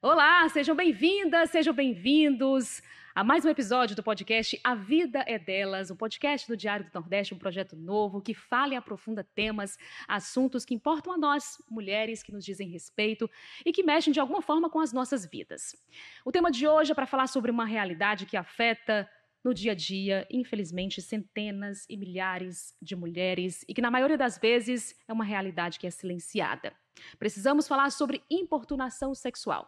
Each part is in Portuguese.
Olá, sejam bem-vindas, sejam bem-vindos a mais um episódio do podcast A Vida é Delas, um podcast do Diário do Nordeste, um projeto novo que fala e aprofunda temas, assuntos que importam a nós, mulheres que nos dizem respeito e que mexem de alguma forma com as nossas vidas. O tema de hoje é para falar sobre uma realidade que afeta no dia a dia, infelizmente, centenas e milhares de mulheres e que, na maioria das vezes, é uma realidade que é silenciada. Precisamos falar sobre importunação sexual.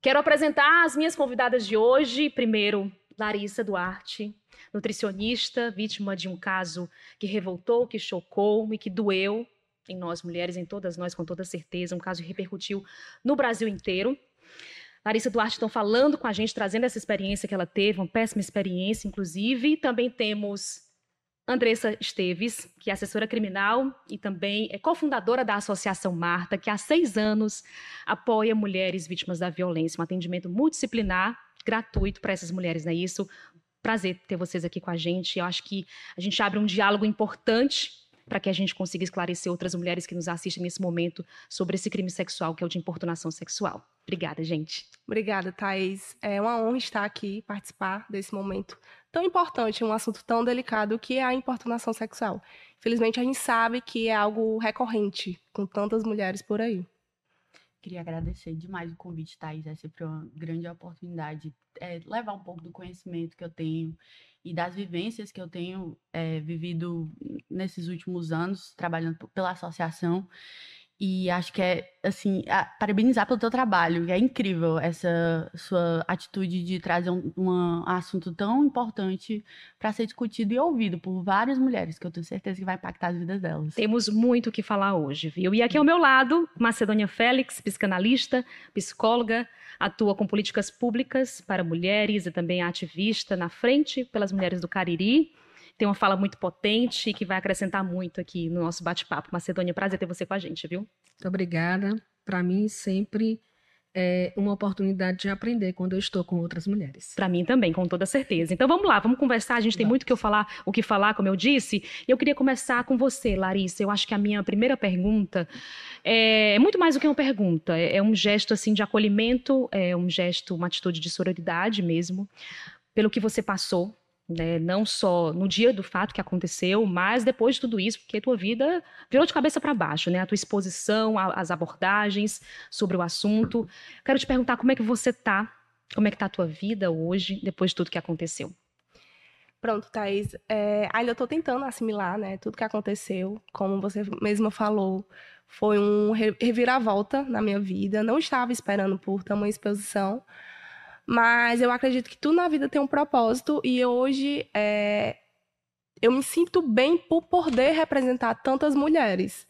Quero apresentar as minhas convidadas de hoje. Primeiro, Larissa Duarte, nutricionista, vítima de um caso que revoltou, que chocou e que doeu em nós mulheres, em todas nós, com toda certeza. Um caso que repercutiu no Brasil inteiro. Larissa Duarte estão falando com a gente, trazendo essa experiência que ela teve, uma péssima experiência, inclusive. Também temos Andressa Esteves, que é assessora criminal e também é cofundadora da Associação Marta, que há seis anos apoia mulheres vítimas da violência, um atendimento multidisciplinar gratuito para essas mulheres, não é isso? Prazer ter vocês aqui com a gente. Eu acho que a gente abre um diálogo importante para que a gente consiga esclarecer outras mulheres que nos assistem nesse momento sobre esse crime sexual que é o de importunação sexual. Obrigada, gente. Obrigada, Thaís. É uma honra estar aqui, participar desse momento tão importante, um assunto tão delicado que é a importunação sexual. Infelizmente, a gente sabe que é algo recorrente com tantas mulheres por aí. Queria agradecer demais o convite, Thais. É sempre uma grande oportunidade é, levar um pouco do conhecimento que eu tenho e das vivências que eu tenho é, vivido nesses últimos anos, trabalhando pela associação. E acho que é, assim, a, parabenizar pelo teu trabalho. É incrível essa sua atitude de trazer um, um assunto tão importante para ser discutido e ouvido por várias mulheres, que eu tenho certeza que vai impactar as vidas delas. Temos muito o que falar hoje, viu? E aqui ao meu lado, Macedônia Félix, psicanalista, psicóloga, atua com políticas públicas para mulheres e também ativista na Frente pelas Mulheres do Cariri tem uma fala muito potente e que vai acrescentar muito aqui no nosso bate-papo. Macedônia, prazer ter você com a gente, viu? Muito obrigada. Para mim, sempre é uma oportunidade de aprender quando eu estou com outras mulheres. Para mim também, com toda certeza. Então vamos lá, vamos conversar. A gente tem vamos. muito que eu falar, o que falar, como eu disse. Eu queria começar com você, Larissa. Eu acho que a minha primeira pergunta é, é muito mais do que uma pergunta. É, é um gesto assim de acolhimento, é um gesto, uma atitude de sororidade mesmo, pelo que você passou, né? Não só no dia do fato que aconteceu, mas depois de tudo isso, porque tua vida virou de cabeça para baixo, né? A tua exposição, a, as abordagens sobre o assunto. Quero te perguntar como é que você tá, como é que tá a tua vida hoje, depois de tudo que aconteceu. Pronto, Thaís. É, ainda estou tentando assimilar, né? Tudo que aconteceu, como você mesma falou, foi um reviravolta na minha vida. Não estava esperando por tamanha exposição, mas eu acredito que tudo na vida tem um propósito e hoje é, eu me sinto bem por poder representar tantas mulheres.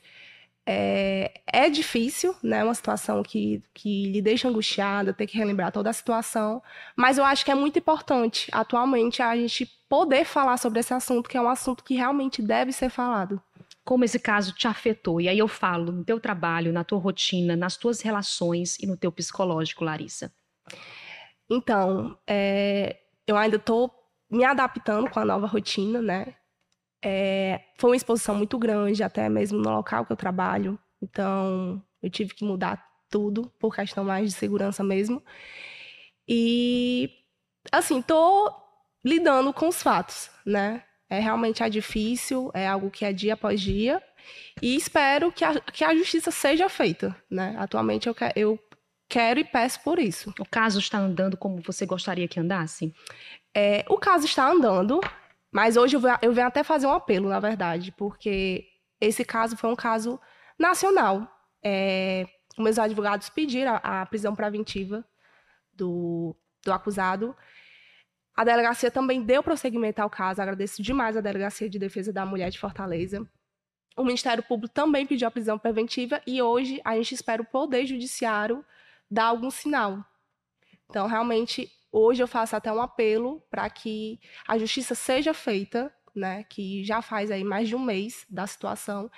É, é difícil, né? É uma situação que, que lhe deixa angustiada, ter que relembrar toda a situação. Mas eu acho que é muito importante, atualmente, a gente poder falar sobre esse assunto, que é um assunto que realmente deve ser falado como esse caso te afetou. E aí eu falo no teu trabalho, na tua rotina, nas tuas relações e no teu psicológico, Larissa. Então, é, eu ainda estou me adaptando com a nova rotina, né? É, foi uma exposição muito grande, até mesmo no local que eu trabalho. Então, eu tive que mudar tudo por questão mais de segurança mesmo. E, assim, estou lidando com os fatos, né? É, realmente é difícil, é algo que é dia após dia. E espero que a, que a justiça seja feita, né? Atualmente eu, eu quero e peço por isso. O caso está andando como você gostaria que andasse? É, o caso está andando, mas hoje eu, eu venho até fazer um apelo, na verdade, porque esse caso foi um caso nacional. É, meus advogados pediram a, a prisão preventiva do, do acusado. A delegacia também deu prosseguimento ao caso. Agradeço demais à Delegacia de Defesa da Mulher de Fortaleza. O Ministério Público também pediu a prisão preventiva e hoje a gente espera o Poder Judiciário dar algum sinal. Então, realmente, hoje eu faço até um apelo para que a justiça seja feita, né, que já faz aí mais de um mês da situação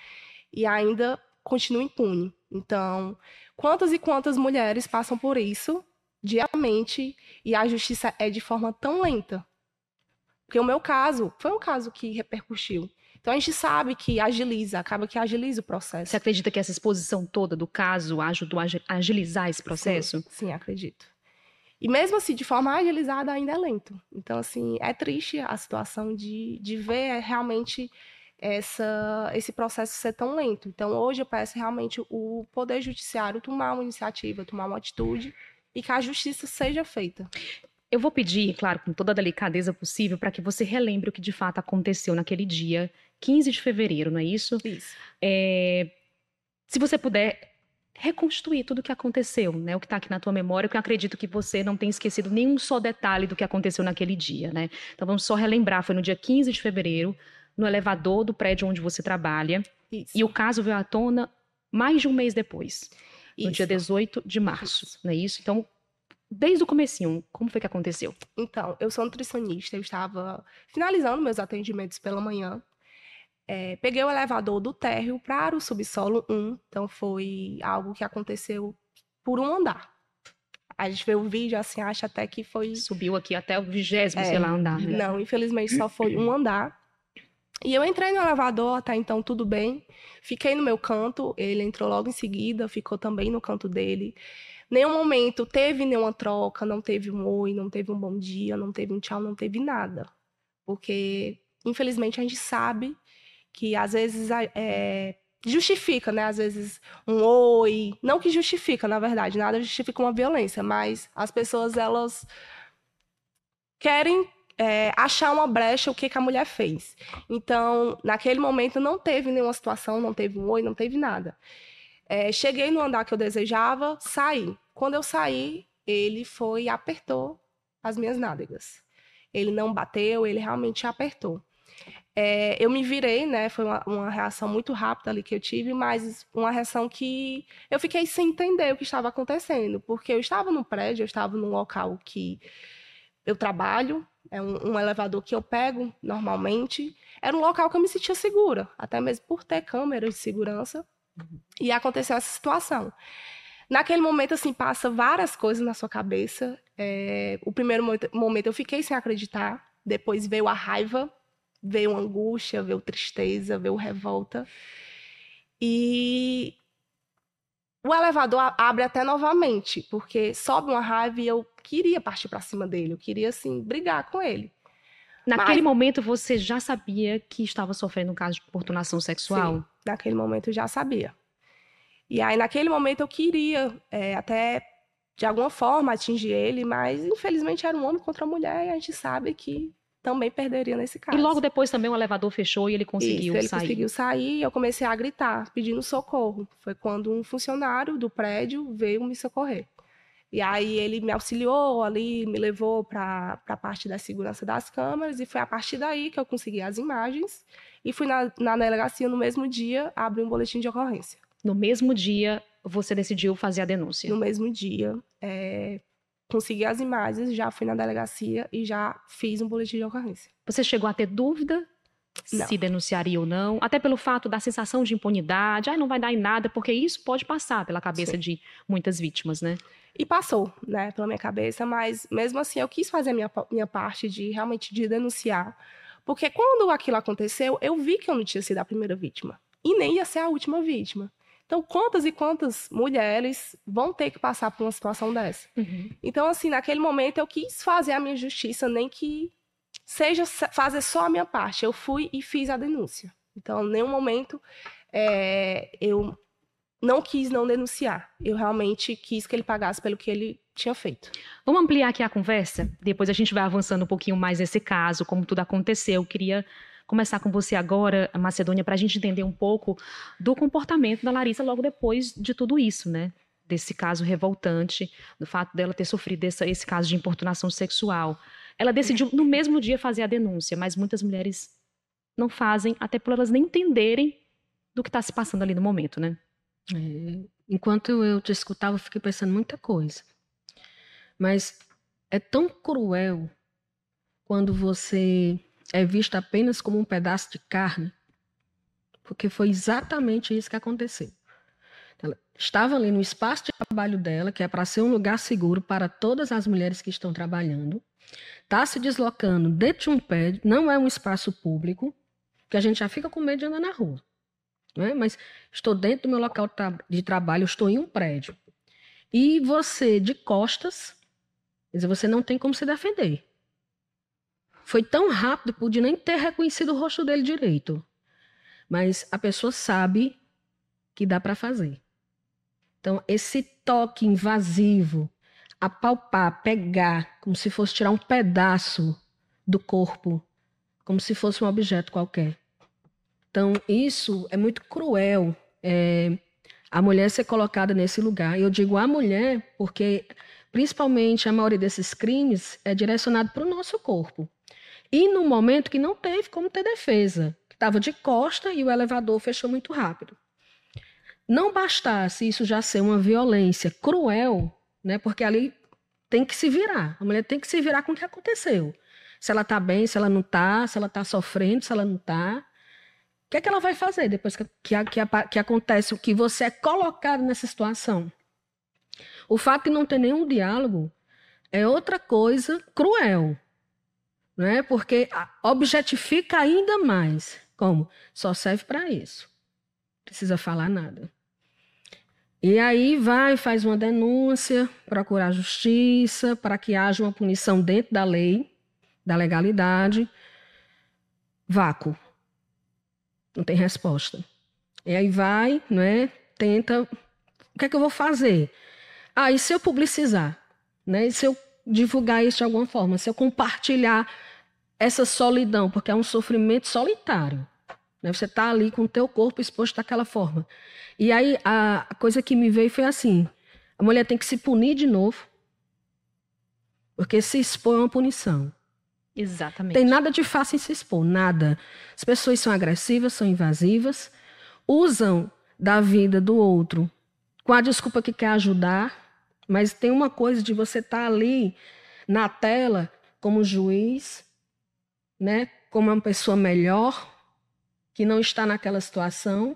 e ainda continua impune. Então, quantas e quantas mulheres passam por isso diariamente e a justiça é de forma tão lenta? Porque o meu caso foi um caso que repercutiu. Então a gente sabe que agiliza, acaba que agiliza o processo. Você acredita que essa exposição toda do caso ajudou a agilizar esse processo? Sim, sim acredito. E mesmo assim, de forma agilizada, ainda é lento. Então, assim, é triste a situação de, de ver é, realmente essa, esse processo ser tão lento. Então, hoje eu peço realmente o Poder Judiciário tomar uma iniciativa, tomar uma atitude e que a justiça seja feita. Eu vou pedir, claro, com toda a delicadeza possível, para que você relembre o que de fato aconteceu naquele dia 15 de fevereiro, não é isso? Isso. É, se você puder reconstruir tudo o que aconteceu, né? O que está aqui na tua memória, porque eu acredito que você não tenha esquecido nenhum só detalhe do que aconteceu naquele dia, né? Então vamos só relembrar, foi no dia 15 de fevereiro, no elevador do prédio onde você trabalha, Isso. e o caso veio à tona mais de um mês depois, no Isso. dia 18 de março, Isso. não é isso? Então, desde o comecinho, como foi que aconteceu? Então, eu sou nutricionista, eu estava finalizando meus atendimentos pela manhã, é, peguei o elevador do térreo para o subsolo 1, então foi algo que aconteceu por um andar. A gente vê o vídeo assim, acha até que foi. Subiu aqui até o vigésimo, é, sei lá, andar. Né? Não, infelizmente só foi um andar. E eu entrei no elevador, até tá, então tudo bem. Fiquei no meu canto, ele entrou logo em seguida, ficou também no canto dele. Nenhum momento teve nenhuma troca, não teve um oi, não teve um bom dia, não teve um tchau, não teve nada. Porque, infelizmente, a gente sabe que às vezes é, justifica, né? Às vezes um oi, não que justifica, na verdade, nada justifica uma violência, mas as pessoas elas querem é, achar uma brecha o que, que a mulher fez. Então, naquele momento não teve nenhuma situação, não teve um oi, não teve nada. É, cheguei no andar que eu desejava, saí. Quando eu saí, ele foi e apertou as minhas nádegas. Ele não bateu, ele realmente apertou. É, eu me virei, né? Foi uma, uma, reação muito rápida ali que eu tive, mas uma reação que eu fiquei sem entender o que estava acontecendo, porque eu estava no prédio, eu estava num local que eu trabalho, é um, um elevador que eu pego normalmente. Era um local que eu me sentia segura, até mesmo por ter câmeras de segurança. E aconteceu essa situação. Naquele momento, assim, passa várias coisas na sua cabeça. É, o primeiro momento eu fiquei sem acreditar, depois veio a raiva veio angústia, veio tristeza, veio revolta. E o elevador abre até novamente, porque sobe uma raiva e eu queria partir para cima dele, eu queria assim brigar com ele. Naquele Mas... momento você já sabia que estava sofrendo um caso de importunação sexual? Sim, naquele momento eu já sabia. E aí naquele momento eu queria é, até de alguma forma atingir ele, mas infelizmente era um homem contra a mulher e a gente sabe que também perderia nesse caso. E logo depois também o elevador fechou e ele conseguiu Isso, ele sair. conseguiu sair e eu comecei a gritar, pedindo socorro. Foi quando um funcionário do prédio veio me socorrer. E aí ele me auxiliou ali, me levou para a parte da segurança das câmeras e foi a partir daí que eu consegui as imagens e fui na, na delegacia no mesmo dia abrir um boletim de ocorrência. No mesmo dia você decidiu fazer a denúncia? No mesmo dia. É, consegui as imagens, já fui na delegacia e já fiz um boletim de ocorrência. Você chegou a ter dúvida não. se denunciaria ou não, até pelo fato da sensação de impunidade, ah, não vai dar em nada, porque isso pode passar pela cabeça Sim. de muitas vítimas, né? E passou, né, pela minha cabeça, mas mesmo assim eu quis fazer a minha, minha parte de realmente de denunciar, porque quando aquilo aconteceu, eu vi que eu não tinha sido a primeira vítima e nem ia ser a última vítima. Então, quantas e quantas mulheres vão ter que passar por uma situação dessa? Uhum. Então, assim, naquele momento eu quis fazer a minha justiça, nem que seja fazer só a minha parte. Eu fui e fiz a denúncia. Então, em nenhum momento é, eu não quis não denunciar. Eu realmente quis que ele pagasse pelo que ele tinha feito. Vamos ampliar aqui a conversa? Depois a gente vai avançando um pouquinho mais nesse caso, como tudo aconteceu. Eu queria começar com você agora, Macedônia, para a gente entender um pouco do comportamento da Larissa logo depois de tudo isso, né? Desse caso revoltante, do fato dela ter sofrido esse caso de importunação sexual. Ela decidiu no mesmo dia fazer a denúncia, mas muitas mulheres não fazem, até por elas nem entenderem do que está se passando ali no momento, né? É, enquanto eu te escutava, eu fiquei pensando muita coisa. Mas é tão cruel quando você é vista apenas como um pedaço de carne, porque foi exatamente isso que aconteceu. Ela estava ali no espaço de trabalho dela, que é para ser um lugar seguro para todas as mulheres que estão trabalhando, está se deslocando dentro de um pé, não é um espaço público, que a gente já fica com medo de andar na rua. Né? Mas estou dentro do meu local de trabalho, estou em um prédio. E você, de costas, você não tem como se defender. Foi tão rápido, pude nem ter reconhecido o rosto dele direito. Mas a pessoa sabe que dá para fazer. Então, esse toque invasivo, apalpar, pegar, como se fosse tirar um pedaço do corpo, como se fosse um objeto qualquer. Então, isso é muito cruel. É, a mulher ser colocada nesse lugar. Eu digo a mulher porque, principalmente, a maioria desses crimes é direcionado para o nosso corpo. E no momento que não teve como ter defesa, estava de costa e o elevador fechou muito rápido. Não bastasse isso já ser uma violência cruel, né? Porque ali tem que se virar. A mulher tem que se virar com o que aconteceu. Se ela está bem, se ela não está, se ela está sofrendo, se ela não está. O que é que ela vai fazer depois que, que, que, que acontece, que você é colocado nessa situação? O fato de não ter nenhum diálogo é outra coisa cruel, né? porque objetifica ainda mais. Como? Só serve para isso. Não precisa falar nada. E aí vai, faz uma denúncia, procura a justiça para que haja uma punição dentro da lei, da legalidade. Vácuo. Não tem resposta. E aí vai, né? Tenta. O que é que eu vou fazer? Ah, e se eu publicizar? Né? E se eu divulgar isso de alguma forma? Se eu compartilhar essa solidão, porque é um sofrimento solitário. Né? Você está ali com o teu corpo exposto daquela forma. E aí a coisa que me veio foi assim: a mulher tem que se punir de novo, porque se expor é uma punição. Exatamente. Tem nada de fácil em se expor, nada. As pessoas são agressivas, são invasivas, usam da vida do outro com a desculpa que quer ajudar, mas tem uma coisa de você estar tá ali na tela como juiz, né, como uma pessoa melhor, que não está naquela situação,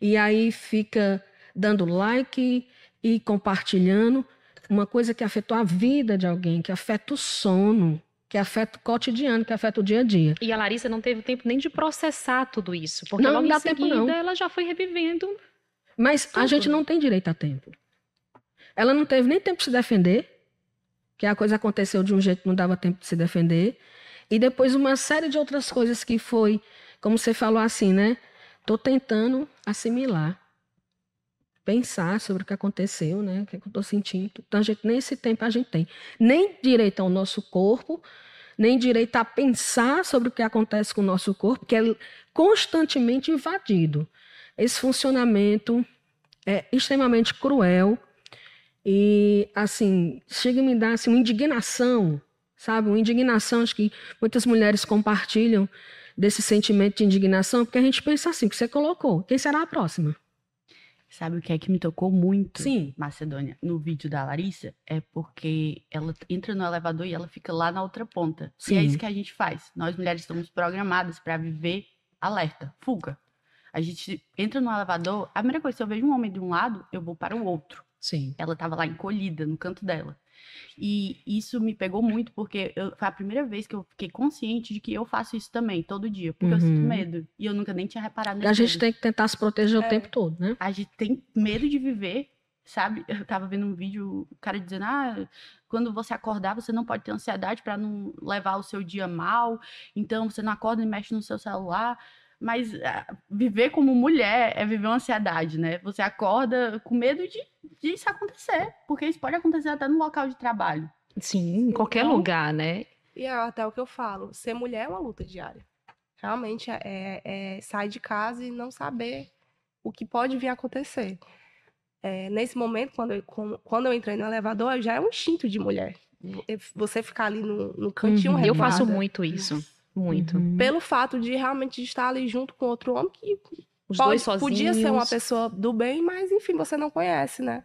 e aí fica dando like e compartilhando uma coisa que afetou a vida de alguém, que afeta o sono, que afeta o cotidiano, que afeta o dia a dia. E a Larissa não teve tempo nem de processar tudo isso, porque não, logo não dá em seguida tempo, não. ela já foi revivendo. Mas tudo. a gente não tem direito a tempo. Ela não teve nem tempo de se defender, que a coisa aconteceu de um jeito que não dava tempo de se defender. E depois uma série de outras coisas que foi, como você falou assim, né? Estou tentando assimilar, pensar sobre o que aconteceu, né? O que, é eu estou sentindo. Então, a gente, nem esse tempo a gente tem. Nem direito ao nosso corpo, nem direito a pensar sobre o que acontece com o nosso corpo, que é constantemente invadido. Esse funcionamento é extremamente cruel e, assim, chega a me dar assim, uma indignação sabe? Uma indignação, acho que muitas mulheres compartilham desse sentimento de indignação, porque a gente pensa assim, que você colocou, quem será a próxima? Sabe o que é que me tocou muito, Sim. Macedônia, no vídeo da Larissa? É porque ela entra no elevador e ela fica lá na outra ponta. Sim. E é isso que a gente faz. Nós mulheres estamos programadas para viver alerta, fuga. A gente entra no elevador, a primeira coisa, se eu vejo um homem de um lado, eu vou para o outro. Sim. Ela estava lá encolhida no canto dela. E isso me pegou muito, porque eu, foi a primeira vez que eu fiquei consciente de que eu faço isso também, todo dia, porque uhum. eu sinto uhum. medo. E eu nunca nem tinha reparado nisso. A gente tem que tentar se proteger é. o tempo todo, né? A gente tem medo de viver, sabe? Eu tava vendo um vídeo, o cara dizendo, ah, quando você acordar, você não pode ter ansiedade para não levar o seu dia mal, então você não acorda e mexe no seu celular. Mas ah, viver como mulher é viver uma ansiedade, né? Você acorda com medo de, de isso acontecer, porque isso pode acontecer até no local de trabalho. Sim, em então, qualquer então, lugar, né? E é até o que eu falo, ser mulher é uma luta diária. Realmente é, é, é sair de casa e não saber o que pode vir a acontecer. É, nesse momento, quando eu, quando eu entrei no elevador, já é um instinto de mulher. Eh, você ficar ali no, no cantinho uhum, Eu faço muito isso. Muito. Uhum. Pelo fato de realmente estar ali junto com outro homem que Os pode, dois sozinhos. podia ser uma pessoa do bem, mas enfim, você não conhece, né?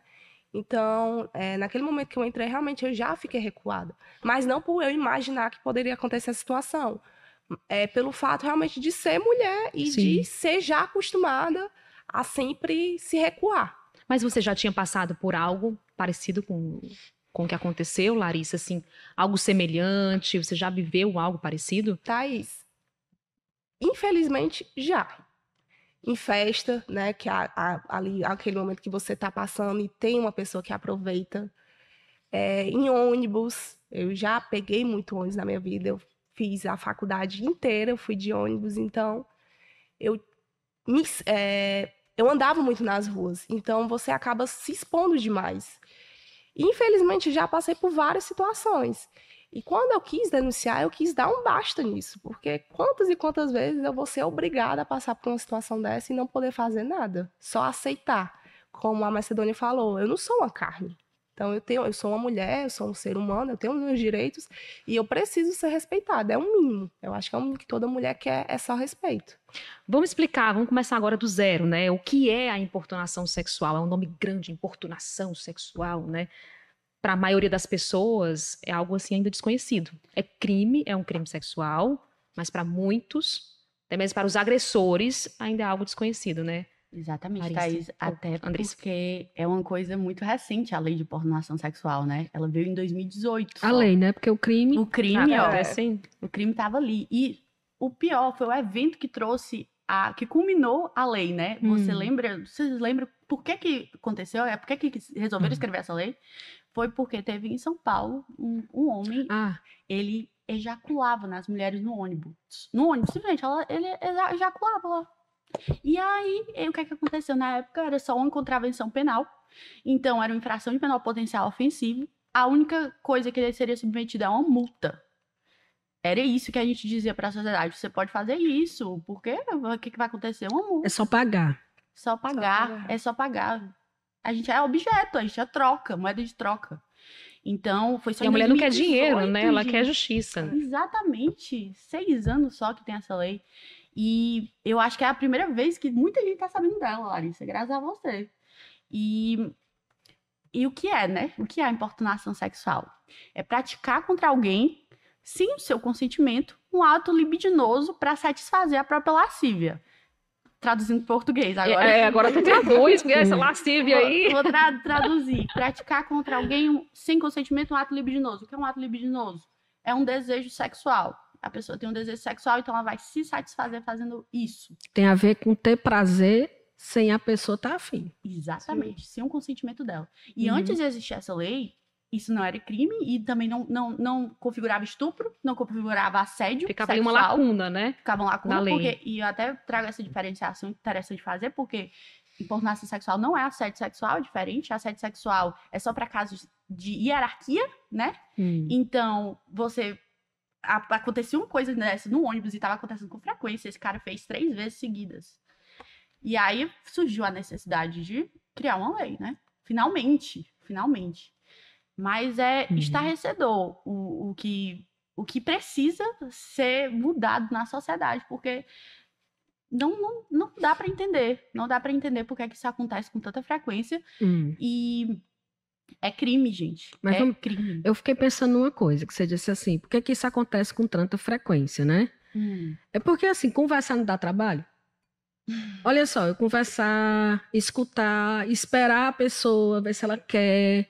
Então, é, naquele momento que eu entrei, realmente eu já fiquei recuada. Mas não por eu imaginar que poderia acontecer a situação. É pelo fato realmente de ser mulher e Sim. de ser já acostumada a sempre se recuar. Mas você já tinha passado por algo parecido com com o que aconteceu, Larissa? Assim, algo semelhante? Você já viveu algo parecido? Thaís, infelizmente, já. Em festa, né? Que a, a, ali, aquele momento que você está passando e tem uma pessoa que aproveita. É, em ônibus, eu já peguei muito ônibus na minha vida. Eu fiz a faculdade inteira, eu fui de ônibus, então eu me, é, eu andava muito nas ruas, então você acaba se expondo demais. Infelizmente, já passei por várias situações. E quando eu quis denunciar, eu quis dar um basta nisso, porque quantas e quantas vezes eu vou ser obrigada a passar por uma situação dessa e não poder fazer nada, só aceitar. Como a Macedônia falou, eu não sou uma carne. Então eu tenho, eu sou uma mulher, eu sou um ser humano, eu tenho meus direitos e eu preciso ser respeitada. É um mínimo. Eu acho que é um mínimo que toda mulher quer é só respeito. Vamos explicar, vamos começar agora do zero, né? O que é a importunação sexual? É um nome grande, importunação sexual, né? Para a maioria das pessoas é algo assim ainda desconhecido. É crime, é um crime sexual, mas para muitos, até mesmo para os agressores, ainda é algo desconhecido, né? Exatamente, Larissa. Thaís. Até tipo porque é uma coisa muito recente a lei de pornação sexual, né? Ela veio em 2018. Só. A lei, né? Porque o crime. O crime, ó. É assim. O crime estava ali. E o pior foi o evento que trouxe a, que culminou a lei, né? Você hum. lembra, vocês lembram por que que aconteceu? É por que que resolveram hum. escrever essa lei? Foi porque teve em São Paulo um, um homem, ah. ele ejaculava nas mulheres no ônibus. No ônibus, simplesmente, ela, ele ejaculava lá. E aí, e eh, o que, é que aconteceu? Na época era só uma contravenção penal, então era uma infração de penal potencial ofensivo. A única coisa que ele seria submetido é uma multa. Era isso que a gente dizia para a sociedade: você pode fazer isso, porque o que, que vai acontecer? Uma multa. É só pagar. Só pagar, só pagar, é só pagar. A gente é objeto, a gente é troca, moeda de troca. Então, foi só E a mulher não quer dinheiro, né? Ela gente. quer justiça. Exatamente. Seis anos só que tem essa lei. E eu acho que é a primeira vez que muita gente tá sabendo dela, Larissa, graças a você. E, e o que é, né? O que é a importunação sexual? É praticar contra alguém, sem o seu consentimento, um ato libidinoso para satisfazer a própria lascívia. Traduzindo português é, agora. É, agora tu traduz né, essa lascívia aí. Vou, vou tra traduzir. Praticar contra alguém sem consentimento um ato libidinoso. O que é um ato libidinoso? É um desejo sexual a pessoa tem um desejo sexual, então ela vai se satisfazer fazendo isso. Tem a ver com ter prazer sem a pessoa estar tá afim. Exatamente, Sim. sem o consentimento dela. E uhum. antes de existir essa lei, isso não era crime e também não, não, não configurava estupro, não configurava assédio. Ficava sexual, uma lacuna, né? Ficava uma lacuna, porque, lei. e eu até trago essa diferenciação é interessante de fazer, porque pornografia sexual não é assédio sexual, é diferente. Assédio sexual é só para casos de hierarquia, né? Hum. Então, você Acontecia uma coisa dessa no ônibus e tava acontecendo com frequência. Esse cara fez três vezes seguidas. E aí surgiu a necessidade de criar uma lei, né? Finalmente, finalmente. Mas é uhum. estarrecedor o, o, que, o que precisa ser mudado na sociedade, porque não, não, não dá para entender. Não dá para entender porque é que isso acontece com tanta frequência. Uhum. E é crime, gente. Mas é crime. Eu fiquei pensando numa coisa que você disse assim, por que, que isso acontece com tanta frequência, né? Hum. É porque assim, conversar não dá trabalho. Olha só, eu conversar, escutar, esperar a pessoa, ver se ela quer.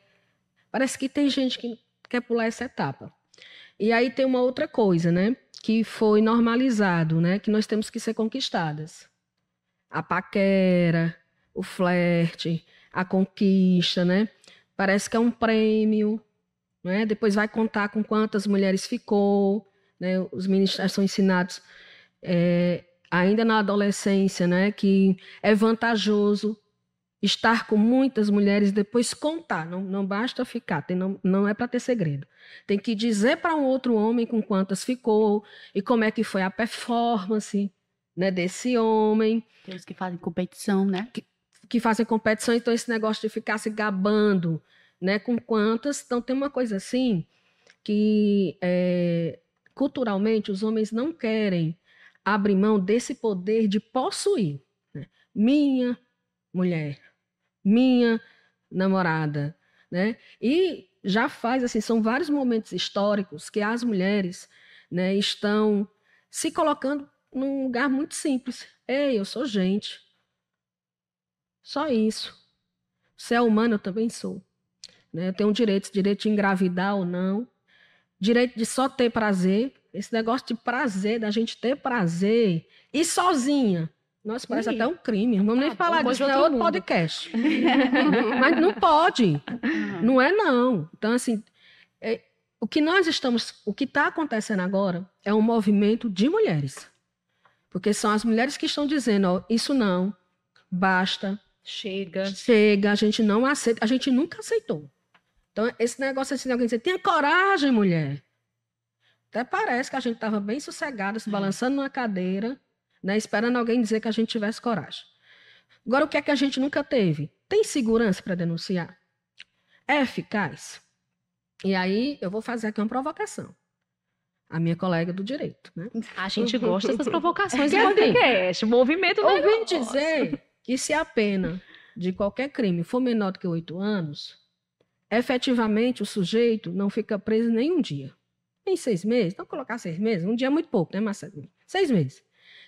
Parece que tem gente que quer pular essa etapa. E aí tem uma outra coisa, né? Que foi normalizado, né? Que nós temos que ser conquistadas. A paquera, o flerte, a conquista, né? parece que é um prêmio, né? depois vai contar com quantas mulheres ficou, né? os ministérios são ensinados é, ainda na adolescência né? que é vantajoso estar com muitas mulheres depois contar, não, não basta ficar, tem, não, não é para ter segredo. Tem que dizer para um outro homem com quantas ficou e como é que foi a performance né, desse homem. Tem os que fazem competição, né? Que, que fazem competição, então esse negócio de ficar se gabando né, com quantas. Então tem uma coisa assim que é, culturalmente os homens não querem abrir mão desse poder de possuir. Né? Minha mulher, minha namorada. Né? E já faz assim, são vários momentos históricos que as mulheres né, estão se colocando num lugar muito simples. Ei, eu sou gente, só isso. Ser humano, eu também sou. Né? Eu tenho um direito, direito de engravidar ou não, direito de só ter prazer, esse negócio de prazer, da gente ter prazer e sozinha. Nossa, parece Sim. até um crime. Não vamos ah, nem tá falar disso, é outro mundo. podcast. Mas não pode. Uhum. Não é, não. Então, assim, é, o que nós estamos. O que está acontecendo agora é um movimento de mulheres. Porque são as mulheres que estão dizendo: ó, isso não, basta, Chega. Chega, a gente não aceita, a gente nunca aceitou. Então, esse negócio assim, alguém dizer, tenha coragem, mulher. Até parece que a gente estava bem sossegada, se é. balançando numa cadeira, né, esperando alguém dizer que a gente tivesse coragem. Agora, o que é que a gente nunca teve? Tem segurança para denunciar? É eficaz? E aí, eu vou fazer aqui uma provocação. A minha colega do direito, né? A gente gosta dessas provocações né? é do podcast. Movimento Ouvi dizer e se a pena de qualquer crime for menor do que oito anos, efetivamente o sujeito não fica preso nem um dia. Nem seis meses. Então, colocar seis meses, um dia é muito pouco, né, Marcelo? Seis meses.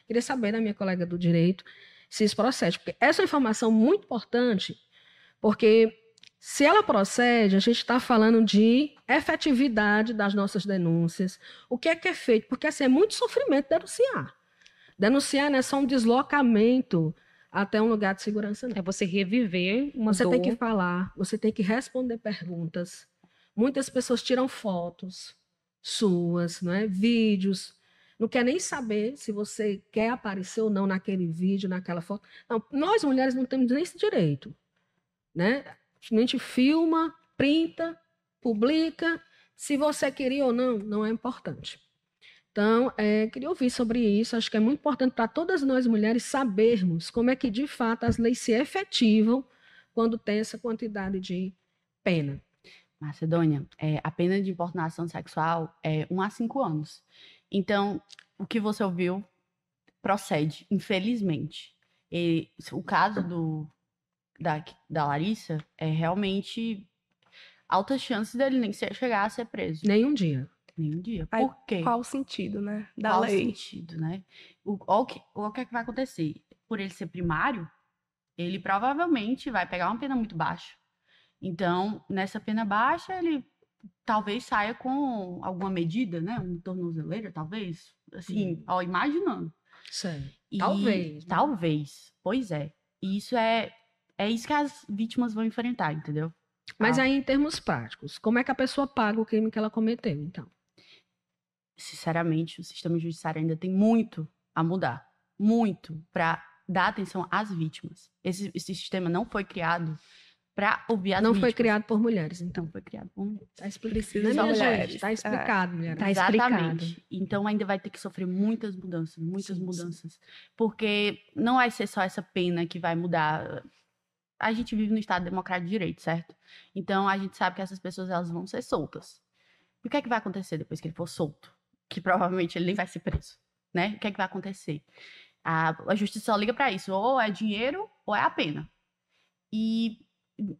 Queria saber da minha colega do direito se isso procede, porque essa é uma informação muito importante, porque se ela procede, a gente está falando de efetividade das nossas denúncias, o que é que é feito, porque assim, é muito sofrimento denunciar. Denunciar não é só um deslocamento até um lugar de segurança, não. É você reviver uma Você dor. tem que falar, você tem que responder perguntas. Muitas pessoas tiram fotos suas, não é? vídeos, não quer nem saber se você quer aparecer ou não naquele vídeo, naquela foto. Não, nós mulheres não temos nem esse direito, né? A gente filma, printa, publica. Se você queria ou não, não é importante. Então, é, queria ouvir sobre isso. Acho que é muito importante para todas nós mulheres sabermos como é que, de fato, as leis se efetivam quando tem essa quantidade de pena. Macedônia, é, a pena de importunação sexual é 1 um a 5 anos. Então, o que você ouviu procede, infelizmente. E, o caso do, da, da Larissa é realmente altas chances dele nem chegar a ser preso. Nenhum dia nenhum dia. Por quê? Qual o sentido, né? Da qual lei. Qual o sentido, né? O, o, que, o que é que vai acontecer? Por ele ser primário, ele provavelmente vai pegar uma pena muito baixa. Então, nessa pena baixa, ele talvez saia com alguma medida, né? Um tornozeleiro, talvez. Assim, Sim. Hum. ó, imaginando. Sim. E, talvez. Né? Talvez. Pois é. E isso é, é isso que as vítimas vão enfrentar, entendeu? Mas ah. aí, em termos práticos, como é que a pessoa paga o crime que ela cometeu, então? sinceramente, o sistema judiciário ainda tem muito a mudar muito para dar atenção às vítimas. Esse, esse sistema não foi criado para obviar Não foi criado por mulheres, então. Não foi criado por mulheres. Tá explicado. Não, né, mulheres. Tá é. explicado, mulher. Tá, tá Exatamente. Explicado. Então ainda vai ter que sofrer muitas mudanças, muitas sim, mudanças. Sim. Porque não vai ser só essa pena que vai mudar. A gente vive no Estado Democrático de Direito, certo? Então a gente sabe que essas pessoas elas vão ser soltas. E o que é que vai acontecer depois que ele for solto? que provavelmente ele nem vai ser preso, né? O que é que vai acontecer? A, a justiça só liga para isso, ou é dinheiro ou é a pena. E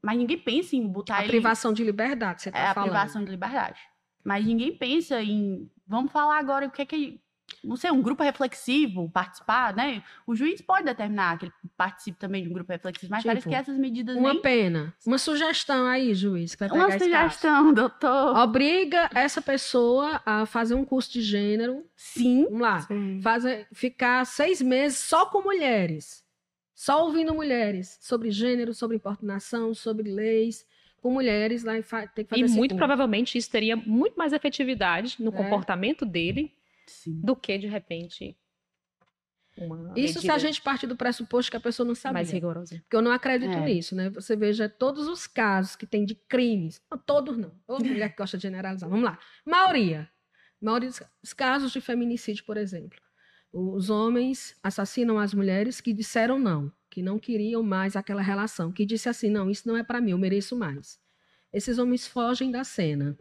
mas ninguém pensa em botar a ele... privação de liberdade, você tá é, falando. É a privação de liberdade. Mas ninguém pensa em vamos falar agora o que é que não sei, um grupo reflexivo participar, né? O juiz pode determinar que ele participe também de um grupo reflexivo, mas tipo, parece que essas medidas. Uma nem... pena. Uma sugestão aí, juiz. uma sugestão, espaço. doutor. Obriga essa pessoa a fazer um curso de gênero. Sim. Vamos lá. Sim. Fazer, ficar seis meses só com mulheres. Só ouvindo mulheres sobre gênero, sobre importunação, sobre leis com mulheres lá e tem que fazer E muito provavelmente isso teria muito mais efetividade no é. comportamento dele Sim. do que, de repente, uma Isso se a gente partir do pressuposto que a pessoa não sabia. Mais rigorosa. Porque eu não acredito é. nisso, né? Você veja todos os casos que tem de crimes. Não, todos não. Ou mulher que gosta de generalizar. Vamos lá. Maioria. Maioria dos casos de feminicídio, por exemplo. Os homens assassinam as mulheres que disseram não, que não queriam mais aquela relação, que disse assim: não, isso não é para mim, eu mereço mais. Esses homens fogem da cena.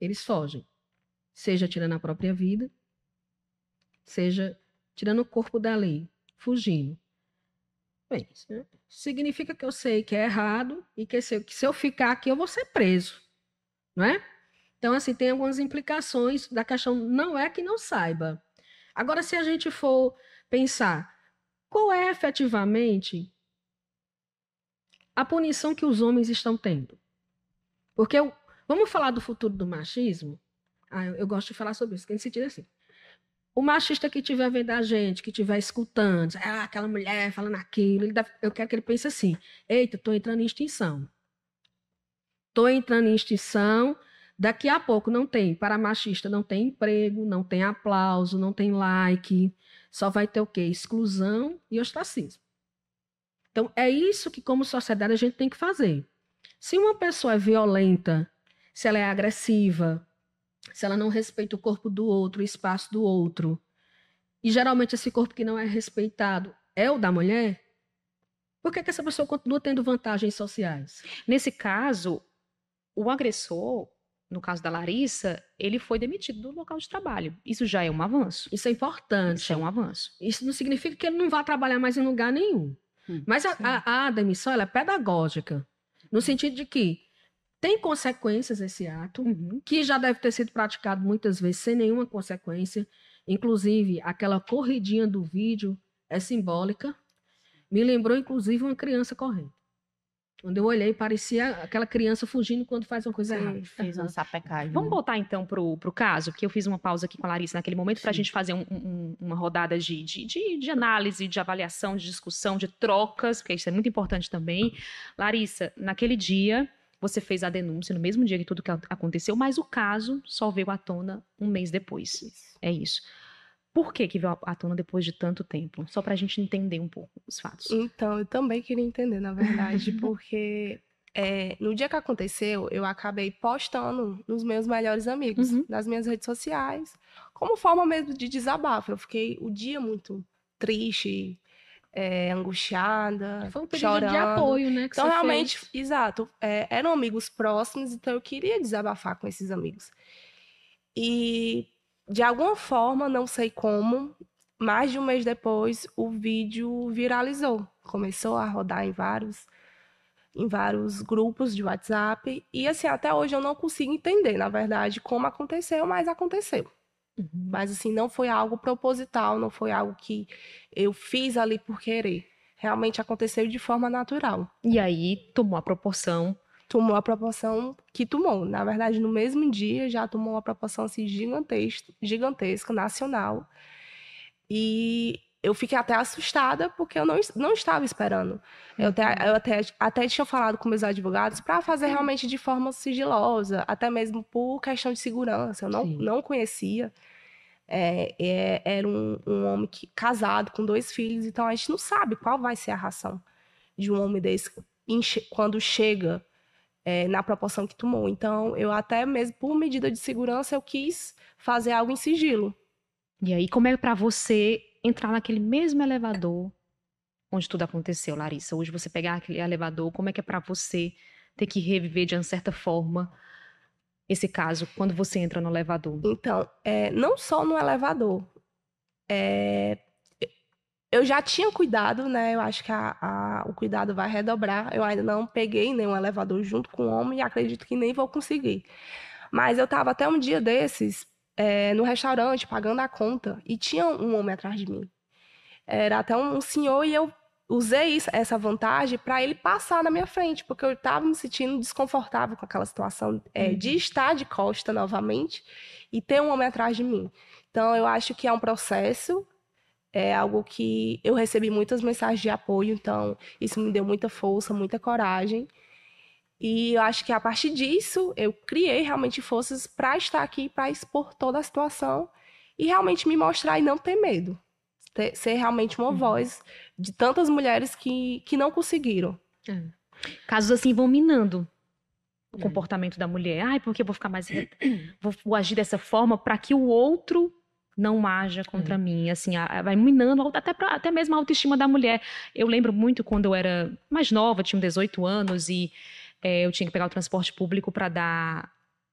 Eles fogem seja tirando a própria vida, seja tirando o corpo da lei, fugindo. Bem, significa que eu sei que é errado e que se, que se eu ficar aqui eu vou ser preso, não é? Então, assim, tem algumas implicações da questão, não é que não saiba. Agora, se a gente for pensar, qual é efetivamente a punição que os homens estão tendo? Porque, vamos falar do futuro do machismo? Ah, eu, gosto de falar sobre isso, que nesse sentido é assim. O machista que estiver vendo a gente, que estiver escutando, ah, aquela mulher falando aquilo, eu quero que ele pense assim: eita, estou entrando em extinção. Estou entrando em extinção. Daqui a pouco não tem, para machista não tem emprego, não tem aplauso, não tem like, só vai ter o quê? Exclusão e ostracismo. Então é isso que como sociedade a gente tem que fazer. Se uma pessoa é violenta, se ela é agressiva, se ela não respeita o corpo do outro, o espaço do outro. E geralmente esse corpo que não é respeitado é o da mulher. Por que, que essa pessoa continua tendo vantagens sociais? Nesse caso, o agressor, no caso da Larissa, ele foi demitido do local de trabalho. Isso já é um avanço. Isso é importante. Isso é um avanço. Isso não significa que ele não vá trabalhar mais em lugar nenhum. Hum, Mas a, a, a, demissão é pedagógica, no sentido de que tem consequências esse ato, uhum. que já deve ter sido praticado muitas vezes sem nenhuma consequência. Inclusive, aquela corridinha do vídeo é simbólica. Me lembrou, inclusive, uma criança correndo. Quando eu olhei, parecia aquela criança fugindo quando faz uma coisa Sim, errada. Fez um sapecagem. Vamos né? voltar então para o caso, porque eu fiz uma pausa aqui com a Larissa naquele momento para a gente fazer um, um, uma rodada de, de, de, análise, de avaliação, de discussão, de trocas, porque isso é muito importante também. Larissa, naquele dia, você fez a denúncia no mesmo dia que tudo que aconteceu, mas o caso só veio à tona um mês depois. Isso. É isso. Por que, que veio à tona depois de tanto tempo? Só para a gente entender um pouco os fatos. Então, eu também queria entender, na verdade, porque é, no dia que aconteceu, eu acabei postando nos meus melhores amigos, uhum. nas minhas redes sociais, como forma mesmo de desabafo. Eu fiquei o dia muito triste, é, angustiada, Foi um período chorando. de apoio, né? então, realmente, fez. exato. É, eram amigos próximos, então eu queria desabafar com esses amigos. E, de alguma forma, não sei como, mais de um mês depois, o vídeo viralizou. Começou a rodar em vários em vários grupos de WhatsApp e assim até hoje eu não consigo entender, na verdade, como aconteceu, mas aconteceu. Uhum. Mas assim, não foi algo proposital, não foi algo que eu fiz ali por querer. Realmente aconteceu de forma natural. E aí tomou a proporção. Tomou a proporção que tomou. Na verdade, no mesmo dia já tomou uma proporção assim, gigantesca, gigantesca, nacional. E eu fiquei até assustada porque eu não, não estava esperando. Eu, até, eu até, até tinha falado com meus advogados para fazer realmente de forma sigilosa, até mesmo por questão de segurança. Eu não, não conhecia. É, é, era um, um homem que, casado com dois filhos, então a gente não sabe qual vai ser a ração de um homem desse quando chega é, na proporção que tomou. Então, eu até mesmo por medida de segurança eu quis fazer algo em sigilo. E aí, como é para você entrar naquele mesmo elevador onde tudo aconteceu, Larissa. Hoje você pegar aquele elevador, como é que é para você ter que reviver de uma certa forma esse caso quando você entra no elevador? Então, é, não só no elevador. É, eu já tinha cuidado, né? Eu acho que a, a, o cuidado vai redobrar. Eu ainda não peguei nenhum elevador junto com o homem e acredito que nem vou conseguir. Mas eu estava até um dia desses é, no restaurante, pagando a conta, e tinha um homem atrás de mim. Era até um, senhor e eu usei isso, essa vantagem para ele passar na minha frente, porque eu estava me sentindo desconfortável com aquela situação é, uhum. de estar de costa novamente e ter um homem atrás de mim. Então, eu acho que é um processo, é algo que eu recebi muitas mensagens de apoio, então isso me deu muita força, muita coragem. E eu acho que a partir disso eu criei realmente forças para estar aqui, para expor toda a situação e realmente me mostrar e não ter medo. Ter, ser realmente uma uhum. voz de tantas mulheres que, que não conseguiram. É. Casos assim vão minando o é. comportamento da mulher. Ai, porque eu vou ficar mais. vou, vou agir dessa forma para que o outro não haja contra é. mim. Assim, a, a, vai minando até, pra, até mesmo a autoestima da mulher. Eu lembro muito quando eu era mais nova, tinha 18 anos e é, eu tinha que pegar o transporte público para dar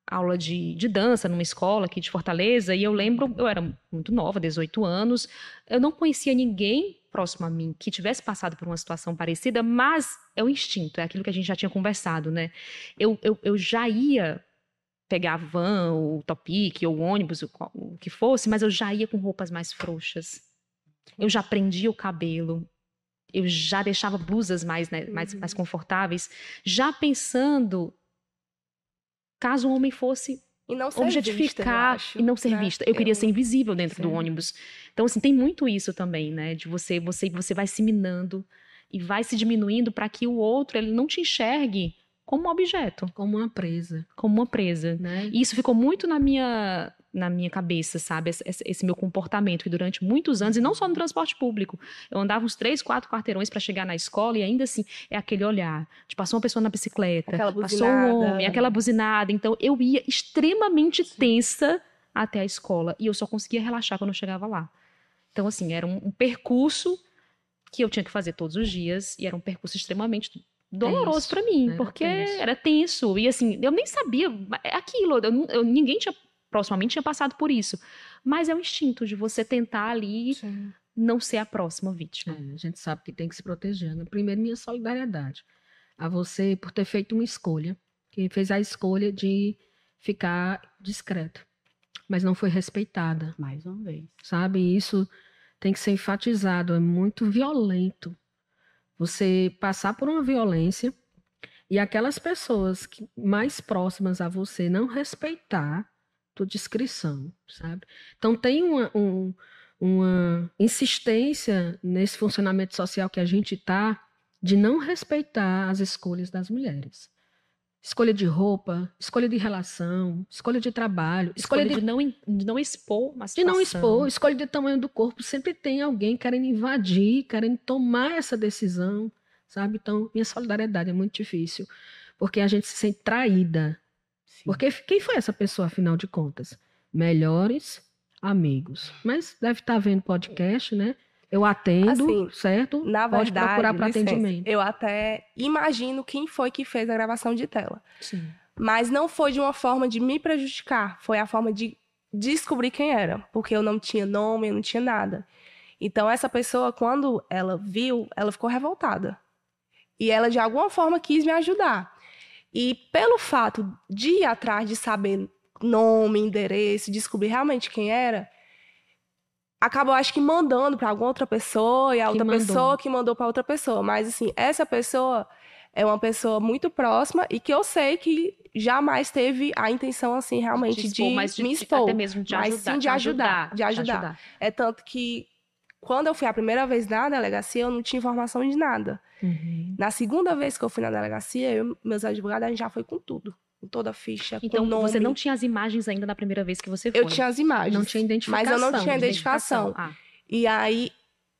aula de, de dança numa escola aqui de Fortaleza. E eu lembro, eu era muito nova, 18 anos, eu não conhecia ninguém próximo a mim que tivesse passado por uma situação parecida, mas é o instinto, é aquilo que a gente já tinha conversado, né? Eu, eu, eu já ia pegar a van, o topique, ou o ônibus, o, o que fosse, mas eu já ia com roupas mais frouxas. Eu já prendia o cabelo, eu já deixava blusas mais, né, mais, uhum. mais confortáveis, já pensando caso o homem fosse e não objetificar vista, acho, e não ser né? vista. Eu, queria ser invisível dentro Sim. do ônibus. Então assim, tem muito isso também, né, de você você você vai se minando e vai se diminuindo para que o outro ele não te enxergue como um objeto. Como uma presa. Como uma presa. Né? E isso ficou muito na minha, na minha cabeça, sabe? Esse, esse, meu comportamento, que durante muitos anos, e não só no transporte público, eu andava uns três, quatro quarteirões para chegar na escola e ainda assim é aquele olhar. De tipo, passou uma pessoa na bicicleta, passou um homem, aquela buzinada. Então eu ia extremamente Sim. tensa até a escola e eu só conseguia relaxar quando eu chegava lá. Então, assim, era um, um percurso que eu tinha que fazer todos os dias e era um percurso extremamente doloroso é para mim, era é, porque tenso. É era tenso. E assim, eu nem sabia, é aquilo, eu, eu, ninguém tinha, proximamente tinha passado por isso. Mas é o instinto de você tentar ali Sim. não ser a próxima vítima. É, a gente sabe que tem que se proteger. Né? Primeiro, minha solidariedade a você por ter feito uma escolha, que fez a escolha de ficar discreto, mas não foi respeitada. Mais uma vez. Sabe, isso tem que ser enfatizado, é muito violento você passar por uma violência e aquelas pessoas que, mais próximas a você não respeitar tua descrição, sabe? Então tem uma, um, uma insistência nesse funcionamento social que a gente está de não respeitar as escolhas das mulheres. Escolha de roupa, escolha de relação, escolha de trabalho, escolha, escolha de... de... não, de não expor mas De não expor, escolha de tamanho do corpo. Sempre tem alguém querendo invadir, querendo tomar essa decisão, sabe? Então, minha solidariedade é muito difícil, porque a gente se sente traída. Sim. Porque quem foi essa pessoa, afinal de contas? Melhores amigos. Mas deve estar vendo podcast, né? Eu atendo, assim, certo? Na Pode verdade, procurar para atendimento. Eu até imagino quem foi que fez a gravação de tela. Sim. Mas não foi de uma forma de me prejudicar, foi a forma de descobrir quem era, porque eu não tinha nome, eu não tinha nada. Então essa pessoa, quando ela viu, ela ficou revoltada. E ela de alguma forma quis me ajudar. E pelo fato de ir atrás de saber nome, endereço, descobrir realmente quem era, acabou, acho que, mandando para alguma outra pessoa e a outra pessoa que mandou para outra pessoa. Mas, assim, essa pessoa é uma pessoa muito próxima e que eu sei que jamais teve a intenção, assim, realmente de, expor, de, de me expor. Até mesmo de mas ajudar, sim de ajudar, ajudar, de ajudar. ajudar. É tanto que quando eu fui a primeira vez na delegacia, eu não tinha informação de nada. Uhum. Na segunda vez que eu fui na delegacia, eu, meus advogados, a gente já foi com tudo com toda a ficha. Então, você não tinha as imagens ainda na primeira vez que você foi? Eu tinha as imagens. Não tinha identificação. Mas eu não tinha identificação. identificação. Ah. E aí,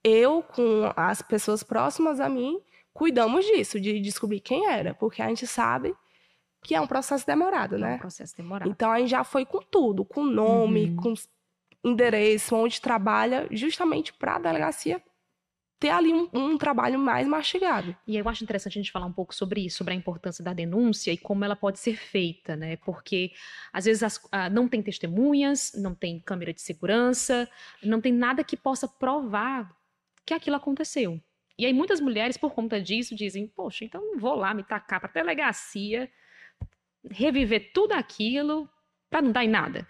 eu, com as pessoas próximas a mim, cuidamos disso, de descobrir quem era, porque a gente sabe que é um processo demorado, né? É um né? processo demorado. Então, a gente já foi com tudo, com nome, uhum. com endereço, onde trabalha, justamente para a delegacia ter ali um, um, trabalho mais mastigado. E eu acho interessante a gente falar um pouco sobre isso, sobre a importância da denúncia e como ela pode ser feita, né? Porque às vezes as, ah, não tem testemunhas, não tem câmera de segurança, não tem nada que possa provar que aquilo aconteceu. E aí muitas mulheres, por conta disso, dizem: Poxa, então vou lá me tacar para a delegacia, reviver tudo aquilo para não dar em nada.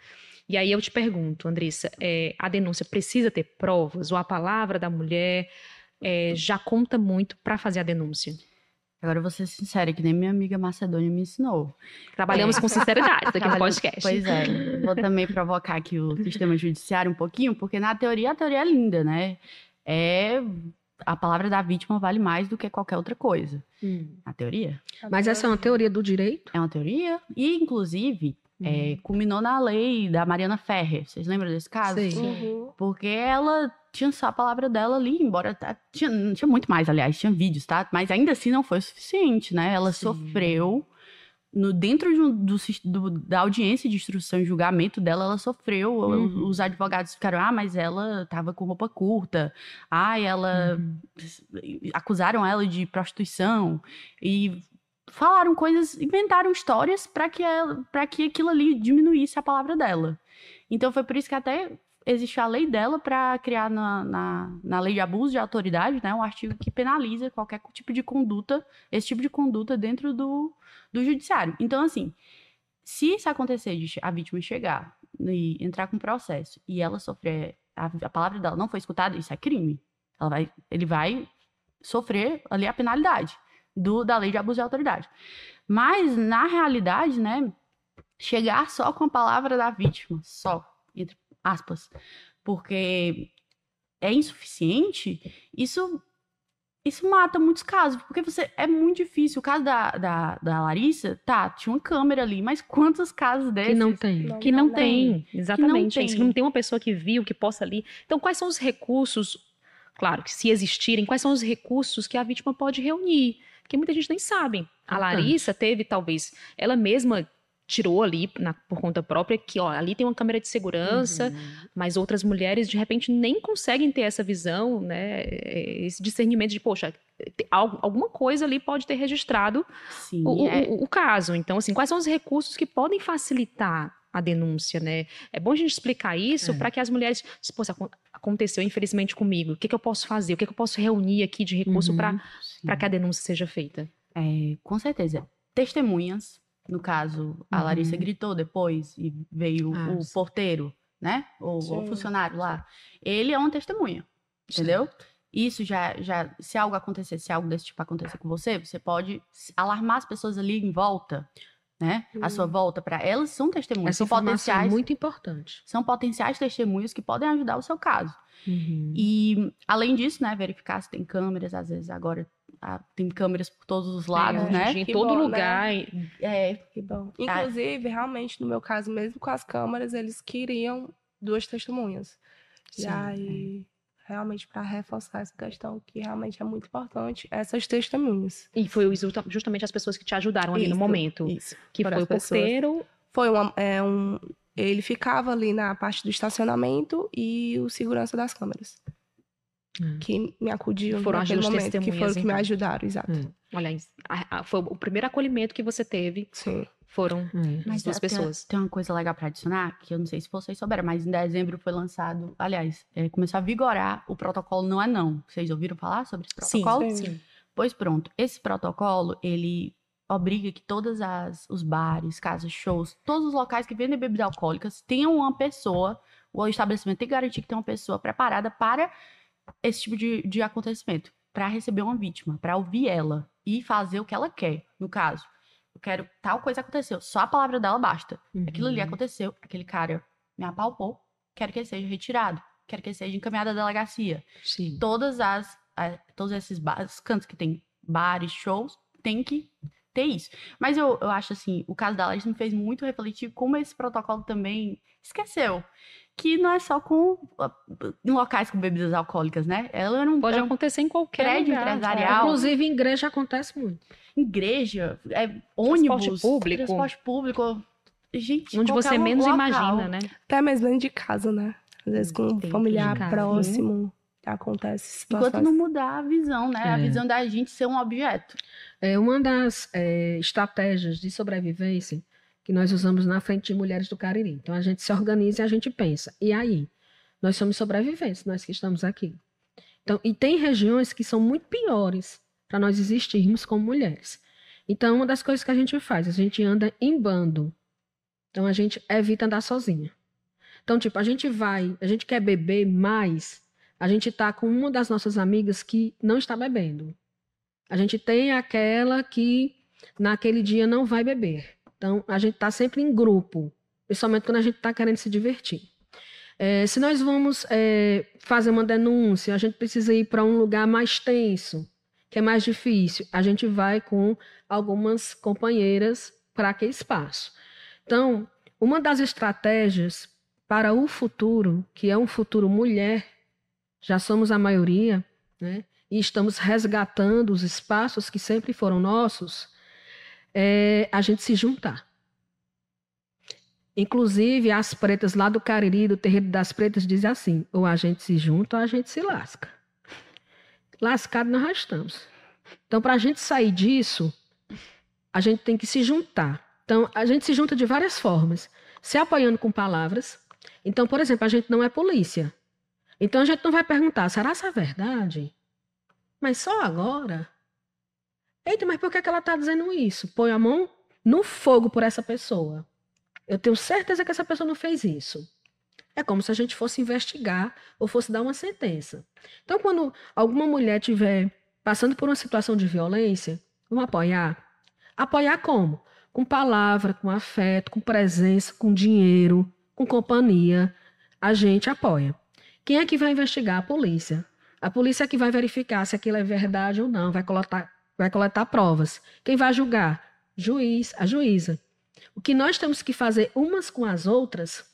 E aí eu te pergunto, Andressa, é, a denúncia precisa ter provas ou a palavra da mulher? é, já conta muito para fazer a denúncia. Agora eu vou ser sincera, que nem minha amiga Macedônia me ensinou. Trabalhamos é. com sinceridade aqui no podcast. Pois é. Vou também provocar aqui o sistema judiciário um pouquinho, porque na teoria, a teoria é linda, né? É a palavra da vítima vale mais do que qualquer outra coisa. Hum. Na teoria. Mas essa é uma teoria do direito? É uma teoria. E, inclusive, é, uhum. É, culminou na lei da Mariana Ferrer. Vocês lembram desse caso? Sim. Uhum. uhum. Porque ela tinha só a palavra dela ali, embora tá, tinha, tinha muito mais, aliás, tinha vídeos, tá? Mas ainda assim não foi o suficiente, né? Ela Sim. sofreu no dentro de um, do, do, da audiência de instrução e julgamento dela, ela sofreu. Uhum. Os advogados ficaram, ah, mas ela estava com roupa curta. Ah, ela uhum. acusaram ela de prostituição e falaram coisas, inventaram histórias para que, para que aquilo ali diminuísse a palavra dela. Então foi por isso que até existe a lei dela para criar na, na, na, lei de abuso de autoridade, né, um artigo que penaliza qualquer tipo de conduta, esse tipo de conduta dentro do, do judiciário. Então, assim, se isso acontecer de a vítima chegar e entrar com processo e ela sofrer, a, a palavra dela não foi escutada, isso é crime. Ela vai, ele vai sofrer ali a penalidade do, da lei de abuso de autoridade. Mas, na realidade, né, chegar só com a palavra da vítima, só, entre aspas, porque é insuficiente, isso isso mata muitos casos, porque você é muito difícil. O caso da, da, da, Larissa, tá, tinha uma câmera ali, mas quantos casos desses? Que não tem. Não, que não, não tem. tem. Exatamente. Que não tem. Que não tem uma pessoa que viu, que possa ali. Então, quais são os recursos, claro, que se existirem, quais são os recursos que a vítima pode reunir? que muita gente nem sabe. A Larissa teve, talvez, ela mesma tirou ali na, por conta própria que ó, ali tem uma câmera de segurança, uhum. mas outras mulheres de repente nem conseguem ter essa visão, né, é, esse discernimento de poxa, alguma coisa ali pode ter registrado Sim, o, é. o, o, caso. Então, assim, quais são os recursos que podem facilitar a denúncia, né? É bom a gente explicar isso é. para que as mulheres, Poxa, aconteceu infelizmente comigo, o que, que eu posso fazer? O que, que eu posso reunir aqui de recurso uhum. para para que a denúncia seja feita. É, com certeza. Testemunhas, no caso, a uhum. Larissa gritou depois e veio ah, o sim. porteiro, né? O, o, funcionário lá. Ele é uma testemunha, entendeu? Isso já, já, se algo acontecer, se algo desse tipo acontecer com você, você pode alarmar as pessoas ali em volta, né? Hum. A sua volta para elas são testemunhas, Essa são potenciais. É muito importante. São potenciais testemunhas que podem ajudar o seu caso. Uhum. E além disso, né, verificar se tem câmeras, às vezes agora a, ah, tem câmeras por todos os lados, é, né? Em todo bom, né? lugar. Né? É. Que bom. Tá. Inclusive, realmente, no meu caso, mesmo com as câmeras, eles queriam duas testemunhas. Sim, e aí, é. realmente, para reforçar essa questão, que realmente é muito importante, essas testemunhas. E foi justamente as pessoas que te ajudaram ali isso, no momento. Isso. Que foi o porteiro. Foi uma, é, um. Ele ficava ali na parte do estacionamento e o segurança das câmeras. É. que me acudiam foram naquele momento, que foram então. que me então. ajudaram, é. exato. Hum. Olha, a, a, foi o primeiro acolhimento que você teve. Sim. Foram hum. É. as duas pessoas. Tem, tem uma coisa legal para adicionar, que eu não sei se vocês souberam, mas em dezembro foi lançado, aliás, é, começou a vigorar o protocolo Não é Não. Vocês ouviram falar sobre esse protocolo? Sim, sim. Pois pronto, esse protocolo, ele obriga que todas as os bares, casas, shows, todos os locais que vendem bebidas alcoólicas tenham uma pessoa, o estabelecimento tem que garantir que tem uma pessoa preparada para esse tipo de, de acontecimento, para receber uma vítima, para ouvir ela e fazer o que ela quer, no caso. Eu quero tal coisa aconteceu, só a palavra dela basta. Uhum. Aquilo ali aconteceu, aquele cara me apalpou, quero que ele seja retirado, quero que ele seja encaminhado à delegacia. Sim. Todas as, a, todos esses bares, cantos que tem bares, shows, tem que ter isso. Mas eu, eu acho assim, o caso da Larissa me fez muito refletir como esse protocolo também esqueceu que não é só com ah, locais com bebidas alcoólicas, né? Ela Pode acontecer em qualquer prédio lugar, empresarial. É. Inclusive, em igreja acontece muito. Igreja, é, ônibus, transporte público. Transporte público. Gente, onde você menos local. imagina, né? Até mesmo dentro de casa, né? Às vezes com um familiar casa, próximo. Né? Acontece situações. Enquanto não mudar a visão, né? É. A visão da gente ser um objeto. É uma das é, estratégias de sobrevivência que nós usamos na frente de mulheres do Cariri. Então a gente se organiza e a gente pensa. E aí? Nós somos sobreviventes, nós que estamos aqui. Então, e tem regiões que são muito piores para nós existirmos como mulheres. Então, uma das coisas que a gente faz, a gente anda em bando. Então, a gente evita andar sozinha. Então, tipo, a gente vai, a gente quer beber mais, a gente tá com uma das nossas amigas que não está bebendo. A gente tem aquela que naquele dia não vai beber. Então, a gente está sempre em grupo, principalmente quando a gente está querendo se divertir. É, se nós vamos é, fazer uma denúncia, a gente precisa ir para um lugar mais tenso, que é mais difícil. A gente vai com algumas companheiras para aquele espaço. Então, uma das estratégias para o futuro, que é um futuro mulher, já somos a maioria, né? e estamos resgatando os espaços que sempre foram nossos, é a gente se juntar. Inclusive, as pretas lá do Cariri, do terreiro das pretas, dizem assim: ou a gente se junta ou a gente se lasca. Lascado nós já estamos. Então, para a gente sair disso, a gente tem que se juntar. Então, a gente se junta de várias formas. Se apoiando com palavras. Então, por exemplo, a gente não é polícia. Então, a gente não vai perguntar: será essa é verdade? Mas só agora? Eita, mas por que, é que ela está dizendo isso? Põe a mão no fogo por essa pessoa. Eu tenho certeza que essa pessoa não fez isso. É como se a gente fosse investigar ou fosse dar uma sentença. Então, quando alguma mulher tiver passando por uma situação de violência, vamos apoiar? Apoiar como? Com palavra, com afeto, com presença, com dinheiro, com companhia. A gente apoia. Quem é que vai investigar? A polícia. A polícia é que vai verificar se aquilo é verdade ou não, vai colocar, vai coletar provas. Quem vai julgar? Juiz, a juíza. O que nós temos que fazer umas com as outras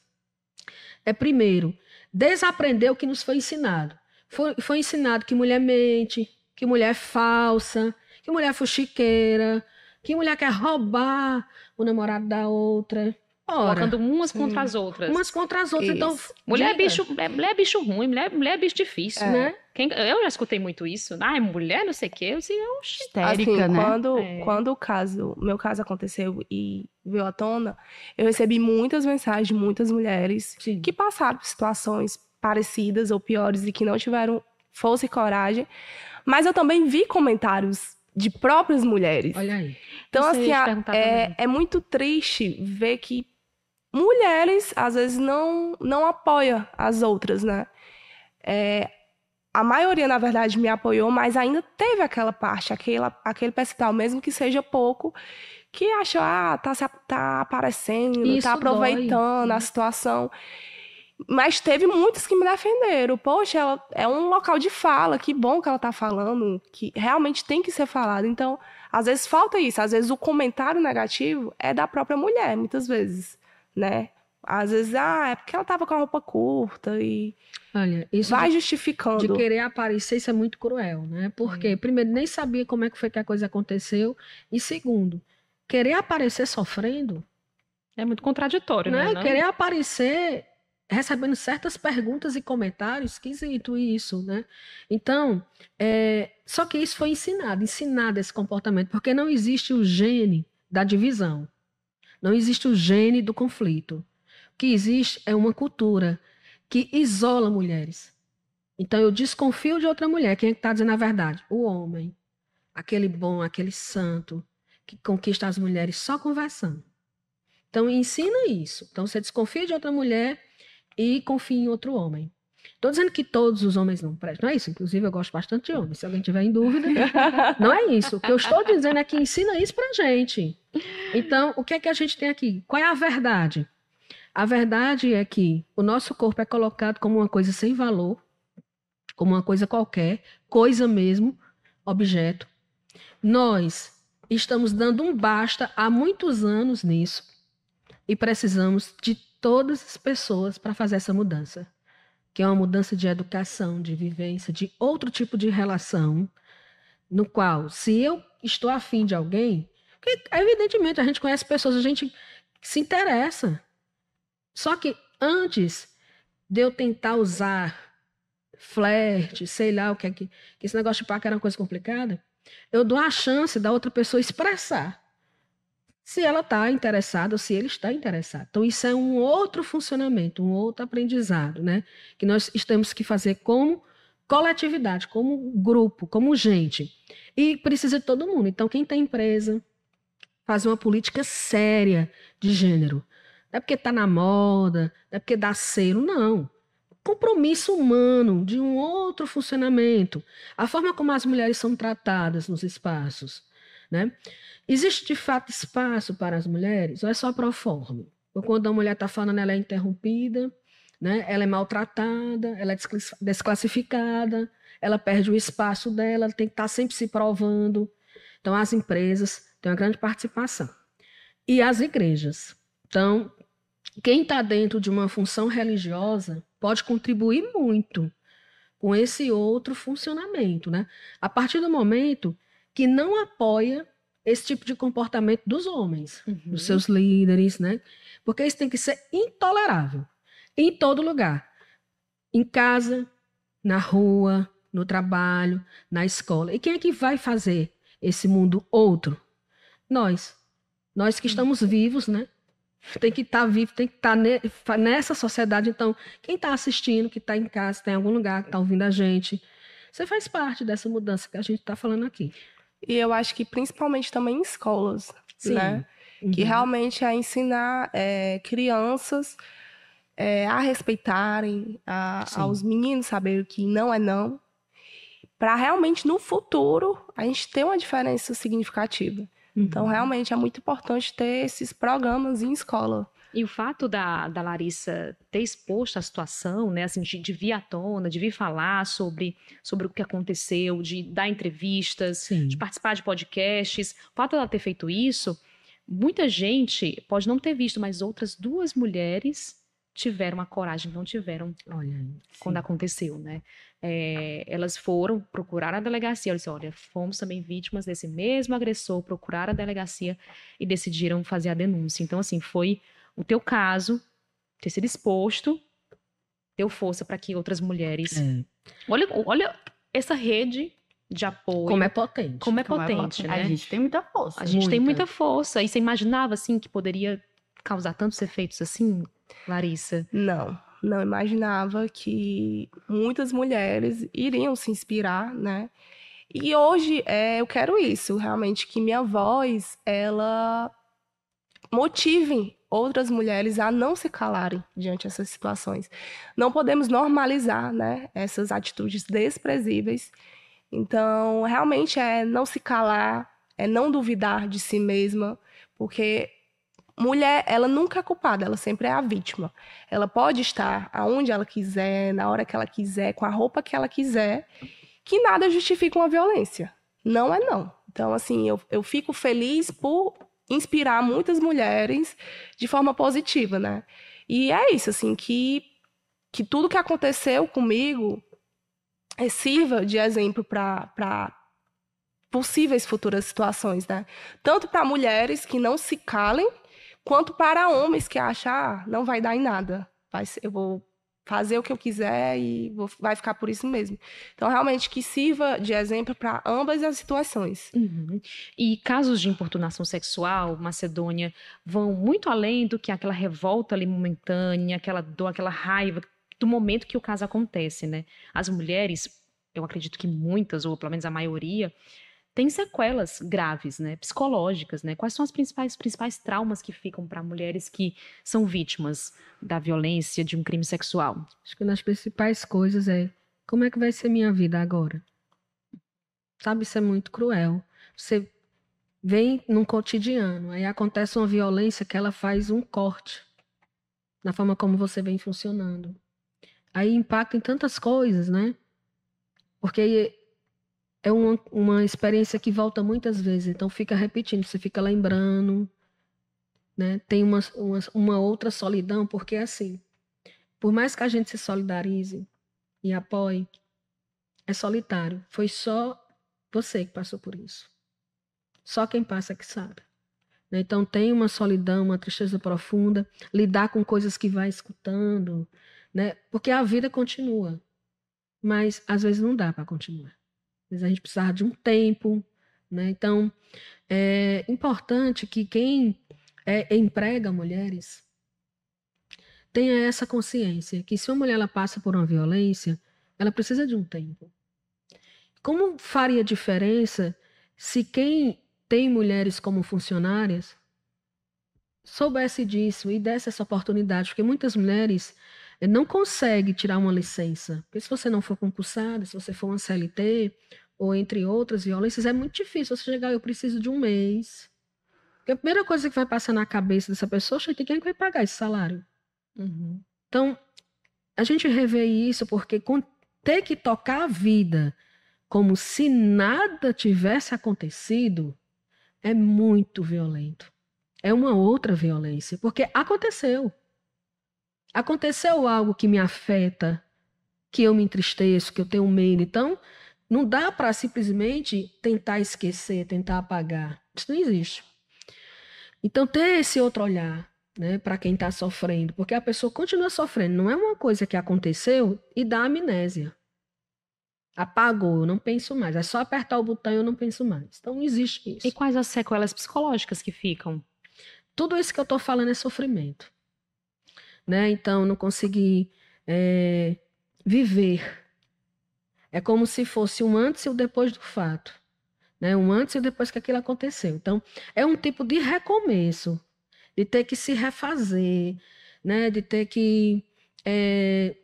é, primeiro, desaprender o que nos foi ensinado. Foi, foi ensinado que mulher mente, que mulher é falsa, que mulher é fuxiqueira, que mulher quer roubar o namorado da outra, Ora, colocando umas sim. contra as outras. Umas contra as outras. Então, isso. Então, mulher é, bicho, é, mulher é bicho ruim, mulher, mulher é bicho difícil, é. né? Quem, eu já escutei muito isso. Ah, é mulher, não sei o quê. Eu sei, eu histérica, assim, né? Quando, é. quando o caso, meu caso aconteceu e veio à tona, eu recebi muitas mensagens de muitas mulheres sim. que passaram por situações parecidas ou piores e que não tiveram força e coragem. Mas eu também vi comentários de próprias mulheres. Olha aí. Então, assim, a, é, é, muito triste ver que mulheres às vezes não não apoia as outras, né? É, a maioria, na verdade, me apoiou, mas ainda teve aquela parte, aquele, aquele percentual, mesmo que seja pouco, que achou, ah, tá, tá aparecendo, tá Isso tá aproveitando dói. a uhum. situação. Mas teve muitos que me defenderam. Poxa, ela, é um local de fala, que bom que ela tá falando, que realmente tem que ser falado. Então, às vezes falta isso, às vezes o comentário negativo é da própria mulher, muitas vezes né? Às vezes, ah, é porque ela tava com a roupa curta e. Olha, isso. Vai de, justificando. De querer aparecer, isso é muito cruel, né? Porque, hum. primeiro, nem sabia como é que foi que a coisa aconteceu. E, segundo, querer aparecer sofrendo. É muito contraditório, né? né? Não? Querer aparecer recebendo certas perguntas e comentários, esquisito isso, né? Então, é... só que isso foi ensinado, ensinado esse comportamento, porque não existe o gene da divisão. Não existe o gene do conflito. O que existe é uma cultura que isola mulheres. Então eu desconfio de outra mulher. Quem é que está dizendo a verdade? O homem. Aquele bom, aquele santo, que conquista as mulheres só conversando. Então ensina isso. Então você desconfia de outra mulher e confia em outro homem. Estou dizendo que todos os homens não prestam, não é isso. Inclusive, eu gosto bastante de homens. Se alguém tiver em dúvida, não é isso. O que eu estou dizendo é que ensina isso para gente. Então, o que é que a gente tem aqui? Qual é a verdade? A verdade é que o nosso corpo é colocado como uma coisa sem valor, como uma coisa qualquer, coisa mesmo, objeto. Nós estamos dando um basta há muitos anos nisso e precisamos de todas as pessoas para fazer essa mudança, que é uma mudança de educação, de vivência, de outro tipo de relação, no qual, se eu estou afim de alguém, porque, evidentemente, a gente conhece pessoas, a gente se interessa. Só que antes de eu tentar usar flerte, sei lá o que é que, que esse negócio de paca era uma coisa complicada, eu dou a chance da outra pessoa expressar se ela está interessada ou se ele está interessado. Então, isso é um outro funcionamento, um outro aprendizado, né? Que nós temos que fazer como coletividade, como grupo, como gente. E precisa de todo mundo. Então, quem tem empresa, fazer uma política séria de gênero. Não é porque está na moda, não é porque dá cero, não. Compromisso humano de um outro funcionamento. A forma como as mulheres são tratadas nos espaços. Né? Existe de fato espaço para as mulheres ou é só proforme? Ou quando a mulher está falando, ela é interrompida, né? ela é maltratada, ela é desclassificada, ela perde o espaço dela, ela tem que estar tá sempre se provando. Então, as empresas tem uma grande participação. E as igrejas. Então, quem está dentro de uma função religiosa pode contribuir muito com esse outro funcionamento, né? A partir do momento que não apoia esse tipo de comportamento dos homens, uhum. dos seus líderes, né? Porque isso tem que ser intolerável em todo lugar. Em casa, na rua, no trabalho, na escola. E quem é que vai fazer esse mundo outro nós. Nós que hum. estamos vivos, né? Tem que estar tá vivo, tem que estar tá nessa sociedade. Então, quem está assistindo, que está em casa, tem em algum lugar, que está ouvindo a gente, você faz parte dessa mudança que a gente está falando aqui. E eu acho que principalmente também em escolas, Sim. né? Uhum. Que realmente é ensinar é, crianças é, a respeitarem, a, aos meninos saberem que não é não, para realmente no futuro a gente ter uma diferença significativa. Então, uhum. Então, realmente, é muito importante ter esses programas em escola. E o fato da, da Larissa ter exposto a situação, né, assim, de, de vir à tona, de vir falar sobre, sobre o que aconteceu, de dar entrevistas, Sim. de participar de podcasts, o fato dela ter feito isso, muita gente pode não ter visto, mas outras duas mulheres tiveram a coragem não tiveram olha, quando sim. aconteceu, né? É, elas foram procurar a delegacia, elas olha, fomos também vítimas desse mesmo agressor, procurar a delegacia e decidiram fazer a denúncia. Então, assim, foi o teu caso ter sido exposto, deu força para que outras mulheres. É. Olha, olha essa rede de apoio. Como é potente. Como é como potente, é potente né? né? A gente tem muita força. A gente muita. tem muita força. E você imaginava, assim, que poderia causar tantos efeitos assim? Larissa. Não, não imaginava que muitas mulheres iriam se inspirar, né? E hoje é, eu quero isso, realmente, que minha voz, ela motive outras mulheres a não se calarem diante dessas situações. Não podemos normalizar, né, essas atitudes desprezíveis. Então, realmente é não se calar, é não duvidar de si mesma, porque mulher, ela nunca é culpada, ela sempre é a vítima. Ela pode estar aonde ela quiser, na hora que ela quiser, com a roupa que ela quiser, que nada justifica uma violência. Não é não. Então, assim, eu, eu fico feliz por inspirar muitas mulheres de forma positiva, né? E é isso, assim, que, que tudo que aconteceu comigo é, sirva de exemplo para possíveis futuras situações, né? Tanto para mulheres que não se calem Quanto para homens que achar, ah, não vai dar em nada. Vai ser, eu vou fazer o que eu quiser e vou, vai ficar por isso mesmo. Então, realmente, que sirva de exemplo para ambas as situações. Uhum. E casos de importunação sexual, Macedônia, vão muito além do que aquela revolta ali momentânea, aquela dor, aquela raiva do momento que o caso acontece, né? As mulheres, eu acredito que muitas, ou pelo menos a maioria, tem sequelas graves, né, psicológicas, né? Quais são as principais principais traumas que ficam para mulheres que são vítimas da violência de um crime sexual? Acho que uma das principais coisas é como é que vai ser minha vida agora? Sabe, isso é muito cruel. Você vem num cotidiano, aí acontece uma violência que ela faz um corte na forma como você vem funcionando. Aí impacta em tantas coisas, né? Porque é uma, uma experiência que volta muitas vezes, então fica repetindo, você fica lembrando. Né? Tem uma, uma, uma outra solidão, porque é assim, por mais que a gente se solidarize e apoie, é solitário. Foi só você que passou por isso. Só quem passa que sabe. Né? Então tem uma solidão, uma tristeza profunda, lidar com coisas que vai escutando, né? Porque a vida continua, mas às vezes não dá para continuar. Mas a gente precisava de um tempo, né? Então, é importante que quem é, emprega mulheres tenha essa consciência que se uma mulher ela passa por uma violência, ela precisa de um tempo. Como faria diferença se quem tem mulheres como funcionárias soubesse disso e desse essa oportunidade? Porque muitas mulheres não consegue tirar uma licença. Porque se você não for concursada, se você for uma CLT, ou entre outras violências, é muito difícil você chegar, eu preciso de um mês. Porque a primeira coisa que vai passar na cabeça dessa pessoa é quem vai pagar esse salário. Uhum. Então, a gente revê isso porque ter que tocar a vida como se nada tivesse acontecido é muito violento. É uma outra violência, porque aconteceu. Aconteceu algo que me afeta, que eu me entristeço, que eu tenho medo. Então, não dá para simplesmente tentar esquecer, tentar apagar. Isso não existe. Então, ter esse outro olhar né, para quem está sofrendo, porque a pessoa continua sofrendo. Não é uma coisa que aconteceu e dá amnésia. Apagou, eu não penso mais. É só apertar o botão e eu não penso mais. Então, não existe isso. E quais as sequelas psicológicas que ficam? Tudo isso que eu estou falando é sofrimento né? Então, não consegui é, viver. É como se fosse um antes e o um depois do fato, né? Um antes e um depois que aquilo aconteceu. Então, é um tipo de recomeço, de ter que se refazer, né? De ter que é,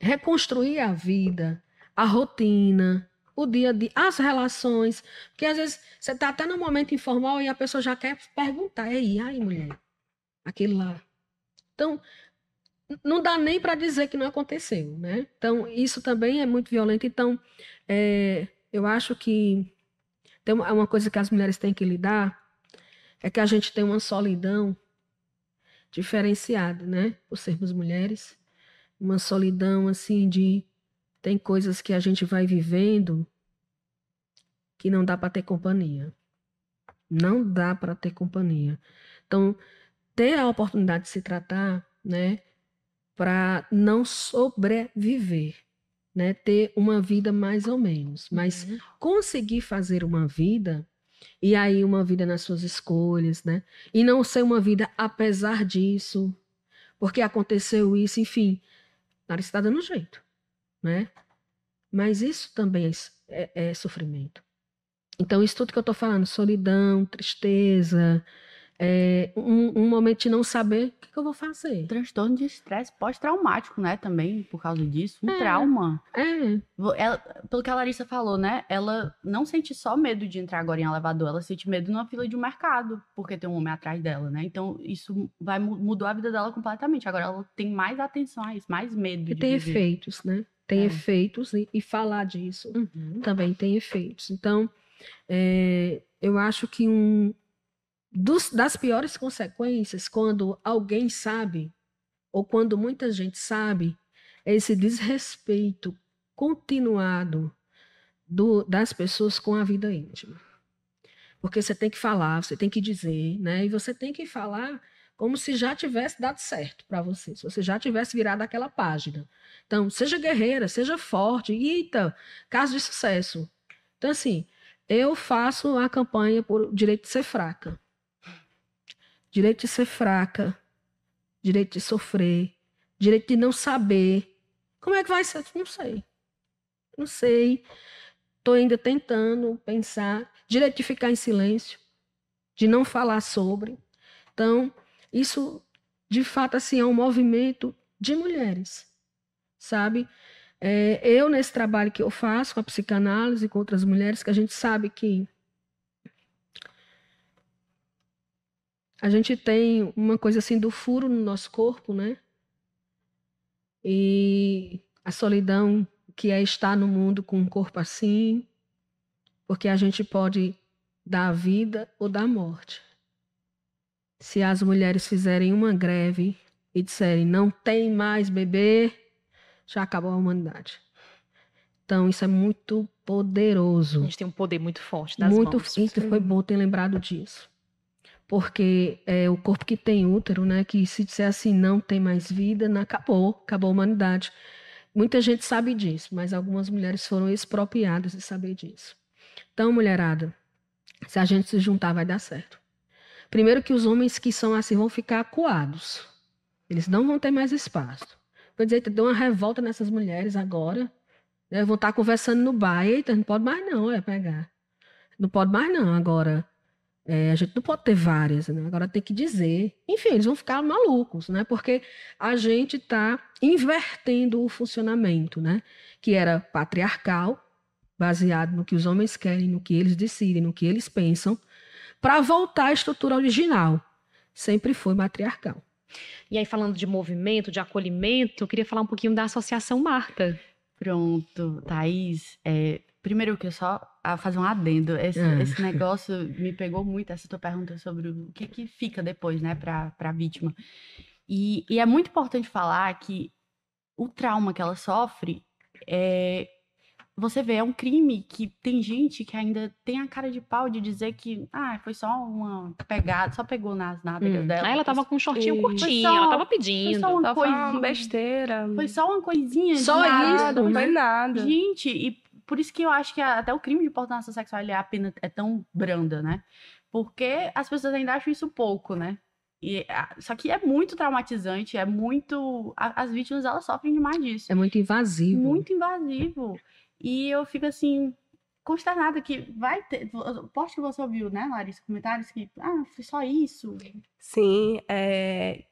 reconstruir a vida, a rotina, o dia a dia, as relações. Porque às vezes você está até no momento informal e a pessoa já quer perguntar. E aí, mulher, aquilo lá, então, não dá nem para dizer que não aconteceu, né? Então, isso também é muito violento. Então, é, eu acho que tem é uma coisa que as mulheres têm que lidar é que a gente tem uma solidão diferenciada, né? Por sermos mulheres, uma solidão assim de tem coisas que a gente vai vivendo que não dá para ter companhia. Não dá para ter companhia. Então, ter a oportunidade de se tratar, né, para não sobreviver, né, ter uma vida mais ou menos, mas uhum. conseguir fazer uma vida e aí uma vida nas suas escolhas, né, e não ser uma vida apesar disso, porque aconteceu isso, enfim, Nara está dando jeito, né? Mas isso também é, é, é sofrimento. Então, isso tudo que eu estou falando, solidão, tristeza, é, um, um, momento de não saber o que, que eu vou fazer. Transtorno de estresse pós-traumático, né? Também por causa disso. Um é, trauma. É. Ela, pelo que a Larissa falou, né? Ela não sente só medo de entrar agora em elevador, ela sente medo numa fila de um mercado, porque tem um homem atrás dela, né? Então isso vai, mudou a vida dela completamente. Agora ela tem mais atenção a isso, mais medo. E tem viver. efeitos, né? Tem é. efeitos e, e, falar disso uhum. também tem efeitos. Então, é, eu acho que um, dos, das piores consequências, quando alguém sabe, ou quando muita gente sabe, é esse desrespeito continuado do, das pessoas com a vida íntima. Porque você tem que falar, você tem que dizer, né? E você tem que falar como se já tivesse dado certo para você, se você já tivesse virado aquela página. Então, seja guerreira, seja forte, eita, caso de sucesso. Então, assim, eu faço a campanha por direito de ser fraca direito de ser fraca, direito de sofrer, direito de não saber. Como é que vai ser? Não sei. Não sei. Estou ainda tentando pensar. Direito de ficar em silêncio, de não falar sobre. Então, isso, de fato, assim, é um movimento de mulheres, sabe? É, eu, nesse trabalho que eu faço com a psicanálise, com outras mulheres, que a gente sabe que a gente tem uma coisa assim do furo no nosso corpo, né? E a solidão que é estar no mundo com um corpo assim, porque a gente pode dar a vida ou dar a morte. Se as mulheres fizerem uma greve e disserem não tem mais bebê, já acabou a humanidade. Então, isso é muito poderoso. A gente tem um poder muito forte das muito, mãos. Muito, foi bom ter lembrado disso porque é o corpo que tem útero, né, que se disser assim não tem mais vida, não, acabou, acabou a humanidade. Muita gente sabe disso, mas algumas mulheres foram expropriadas de saber disso. Então, mulherada, se a gente se juntar vai dar certo. Primeiro que os homens que são assim vão ficar acuados. Eles não vão ter mais espaço. Vou dizer, deu uma revolta nessas mulheres agora. Né? Vão estar conversando no bar. Eita, não pode mais não, é pegar. Não pode mais não agora. É, a gente não pode ter várias, né? Agora tem que dizer. Enfim, eles vão ficar malucos, né? Porque a gente está invertendo o funcionamento, né? Que era patriarcal, baseado no que os homens querem, no que eles decidem, no que eles pensam, para voltar à estrutura original. Sempre foi matriarcal. E aí, falando de movimento, de acolhimento, eu queria falar um pouquinho da Associação Marta. Pronto, Thaís. É, Primeiro que eu só a fazer um adendo, esse, é. esse, negócio me pegou muito essa tua pergunta sobre o que é que fica depois, né, para para vítima. E, e é muito importante falar que o trauma que ela sofre é você vê, é um crime que tem gente que ainda tem a cara de pau de dizer que, ah, foi só uma pegada, só pegou nas nádegas hum. dela. Ah, ela tava com um shortinho e... curtinho, só, ela tava pedindo. Foi só uma tava coisinha. Uma besteira. Foi só uma coisinha. Só isso, nada, não foi nada. Gente, e por isso que eu acho que até o crime de importância sexual ele é, pena, é tão branda, né? Porque as pessoas ainda acham isso pouco, né? E, só que é muito traumatizante, é muito. as vítimas elas sofrem demais disso. É muito invasivo. Muito invasivo. E eu fico assim, nada que vai ter. Posso que você ouviu, né, Larissa, comentários que, ah, foi só isso. Sim, é,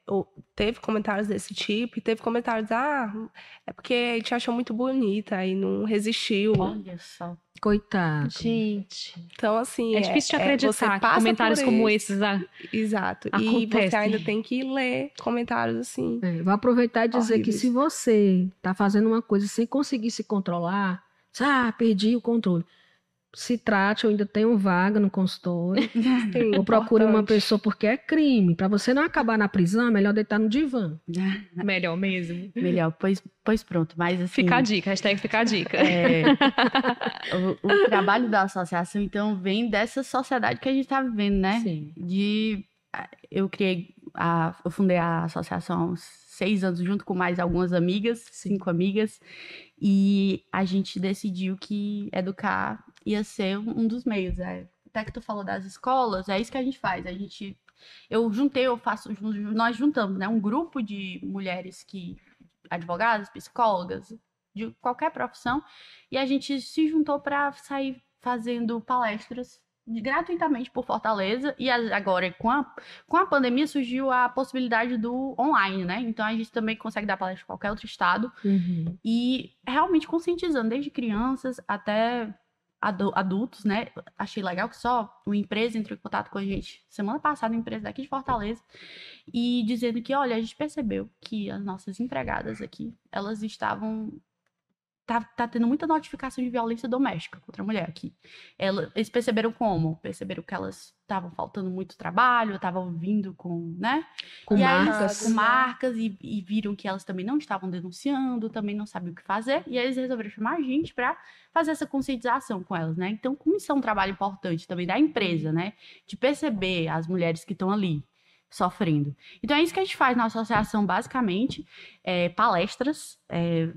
teve comentários desse tipo, e teve comentários, ah, é porque a gente achou muito bonita e não resistiu. Olha só. Coitado. Gente. Então, assim. É, é difícil de é, é, acreditar é, que comentários como esses. A... Exato. Acontece. E você ainda tem que ler comentários assim. É, vou aproveitar e dizer Horríveis. que se você tá fazendo uma coisa sem conseguir se controlar, ah, perdi o controle se trate, eu ainda tenho vaga no consultório. Sim, ou é procure uma pessoa, porque é crime. Para você não acabar na prisão, é melhor deitar no divã. melhor mesmo. Melhor, pois, pois pronto. Mas assim. Fica a dica, hashtag fica a dica. É, o, o, trabalho da associação, então, vem dessa sociedade que a gente está vivendo, né? Sim. De. Eu criei. A, eu fundei a associação há seis anos, junto com mais algumas amigas, cinco amigas. E a gente decidiu que educar ia ser um dos meios. É. Até que tu falou das escolas, é isso que a gente faz. A gente. Eu juntei, eu faço. Nós juntamos, né? Um grupo de mulheres que. advogadas, psicólogas, de qualquer profissão. E a gente se juntou para sair fazendo palestras gratuitamente por Fortaleza e agora com a, com a pandemia surgiu a possibilidade do online, né? Então a gente também consegue dar palestra em qualquer outro estado uhum. e realmente conscientizando desde crianças até adultos, né? Achei legal que só uma empresa entrou em contato com a gente semana passada, uma empresa daqui de Fortaleza, e dizendo que, olha, a gente percebeu que as nossas empregadas aqui, elas estavam tá, tá tendo muita notificação de violência doméstica contra a mulher aqui. Ela, eles perceberam como? Perceberam que elas estavam faltando muito trabalho, estavam vindo com, né? Com e marcas. Aí, com marcas e, e, viram que elas também não estavam denunciando, também não sabiam o que fazer. E aí eles resolveram chamar a gente para fazer essa conscientização com elas, né? Então, como isso é um trabalho importante também da empresa, né? De perceber as mulheres que estão ali, sofrendo. Então é isso que a gente faz na associação, basicamente, é, palestras, é,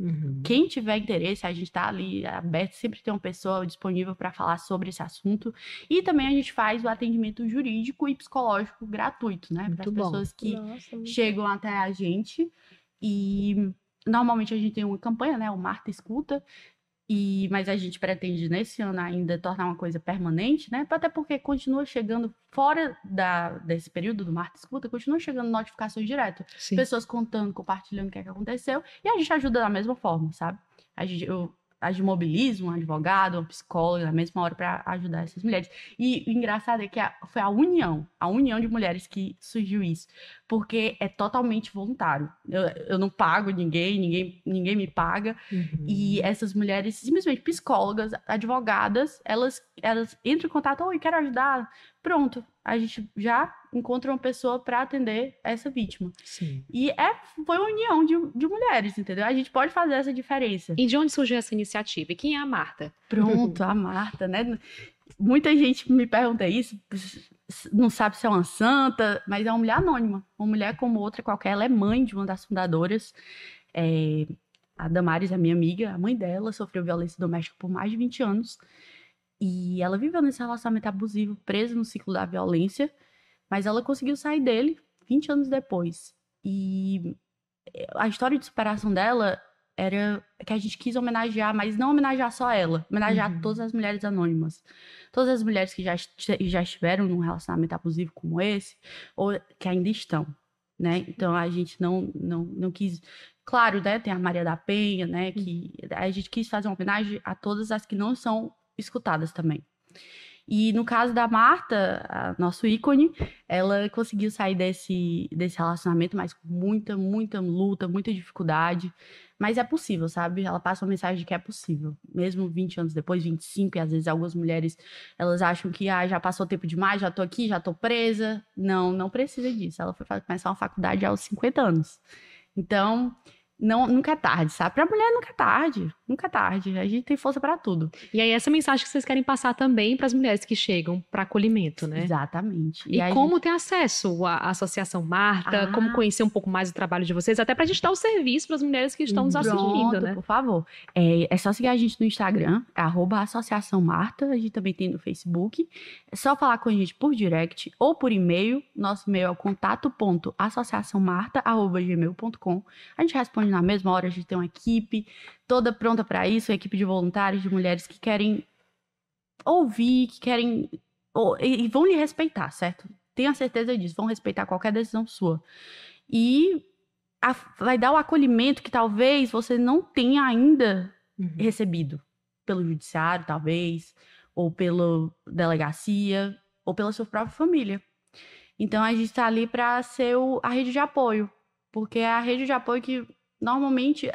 Uhum. Quem tiver interesse, a gente está ali aberto, sempre tem uma pessoa disponível para falar sobre esse assunto. E também a gente faz o atendimento jurídico e psicológico gratuito, né? Para as pessoas que Nossa, chegam bom. até a gente. E normalmente a gente tem uma campanha, né? O Marta Escuta, e, mas a gente pretende nesse ano ainda tornar uma coisa permanente, né? Até porque continua chegando fora da, desse período do Marta Escuta, continua chegando notificações direto. Sim. Pessoas contando, compartilhando o que, é que aconteceu. E a gente ajuda da mesma forma, sabe? A gente, eu mobilismo, um advogado, um psicólogo na mesma hora para ajudar essas mulheres. E o engraçado é que a, foi a união, a união de mulheres que surgiu isso, porque é totalmente voluntário. Eu, eu não pago ninguém, ninguém, ninguém me paga. Uhum. E essas mulheres, simplesmente psicólogas, advogadas, elas, elas entram em contato, oh, eu quero ajudar. Pronto, a gente já encontra uma pessoa para atender essa vítima. Sim. E é, foi uma união de, de mulheres, entendeu? A gente pode fazer essa diferença. E de onde surgiu essa iniciativa? E quem é a Marta? Pronto, a Marta, né? Muita gente me pergunta isso, não sabe se é uma santa, mas é uma mulher anônima. Uma mulher como outra qualquer, ela é mãe de uma das fundadoras. É, a Damares, a minha amiga, a mãe dela sofreu violência doméstica por mais de 20 anos. E ela viveu nesse relacionamento abusivo, presa no ciclo da violência, mas ela conseguiu sair dele 20 anos depois. E eh, a história de superação dela era que a gente quis homenagear, mas não homenagear só ela, homenagear uhum. todas as mulheres anônimas. Todas as mulheres que já, já estiveram num relacionamento abusivo como esse, ou que ainda estão, né? Então a gente não, não, não quis. Claro, né? Tem a Maria da Penha, né? Que uhum. a gente quis fazer uma homenagem a todas as que não são escutadas também. E no caso da Marta, nosso ícone, ela conseguiu sair desse, desse relacionamento, mas com muita, muita luta, muita dificuldade. Mas é possível, sabe? Ela passa uma mensagem de que é possível. Mesmo 20 anos depois, 25, e às vezes algumas mulheres, elas acham que ah, já passou tempo demais, já tô aqui, já tô presa. Não, não precisa disso. Ela foi começar uma faculdade aos 50 anos. Então, não, nunca é tarde, sabe? Pra mulher nunca é tarde. Nunca é tarde, a gente tem força para tudo. E aí essa mensagem que vocês querem passar também para as mulheres que chegam para acolhimento, né? Exatamente. E, e como gente... ter acesso à Associação Marta, ah. como conhecer um pouco mais o trabalho de vocês, até para a gente dar o serviço para as mulheres que estão nos assistindo, né? Por favor. É, é só seguir a gente no Instagram, é Associação Marta, a gente também tem no Facebook. É só falar com a gente por direct ou por e-mail. Nosso e-mail é o A gente responde na mesma hora, a gente tem uma equipe, toda pronta para isso, a equipe de voluntários, de mulheres que querem ouvir, que querem. e vão lhe respeitar, certo? Tenha certeza disso, vão respeitar qualquer decisão sua. E a, vai dar o acolhimento que talvez você não tenha ainda uhum. recebido pelo judiciário, talvez, ou pela delegacia, ou pela sua própria família. Então a gente está ali para ser o, a rede de apoio, porque é a rede de apoio que normalmente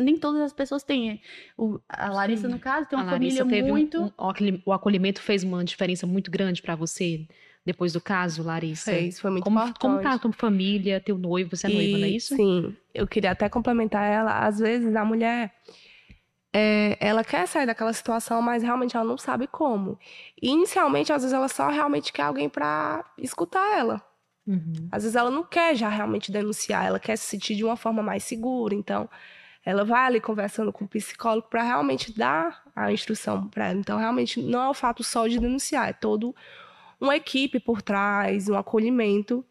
nem todas as pessoas têm. O, a Larissa, Sim. no caso, tem uma família muito. Um, um, o acolhimento fez uma diferença muito grande para você depois do caso, Larissa? isso foi muito como, importante. Como tá a tua família, teu noivo, você é e, noiva, não é isso? Sim, eu queria até complementar ela. Às vezes a mulher, é, ela quer sair daquela situação, mas realmente ela não sabe como. E, inicialmente, às vezes ela só realmente quer alguém para escutar ela. Uhum. Às vezes ela não quer já realmente denunciar, ela quer se sentir de uma forma mais segura. Então, ela vai ali conversando com o psicólogo para realmente dar a instrução para ela. Então, realmente não é o fato só de denunciar, é todo uma equipe por trás, um acolhimento.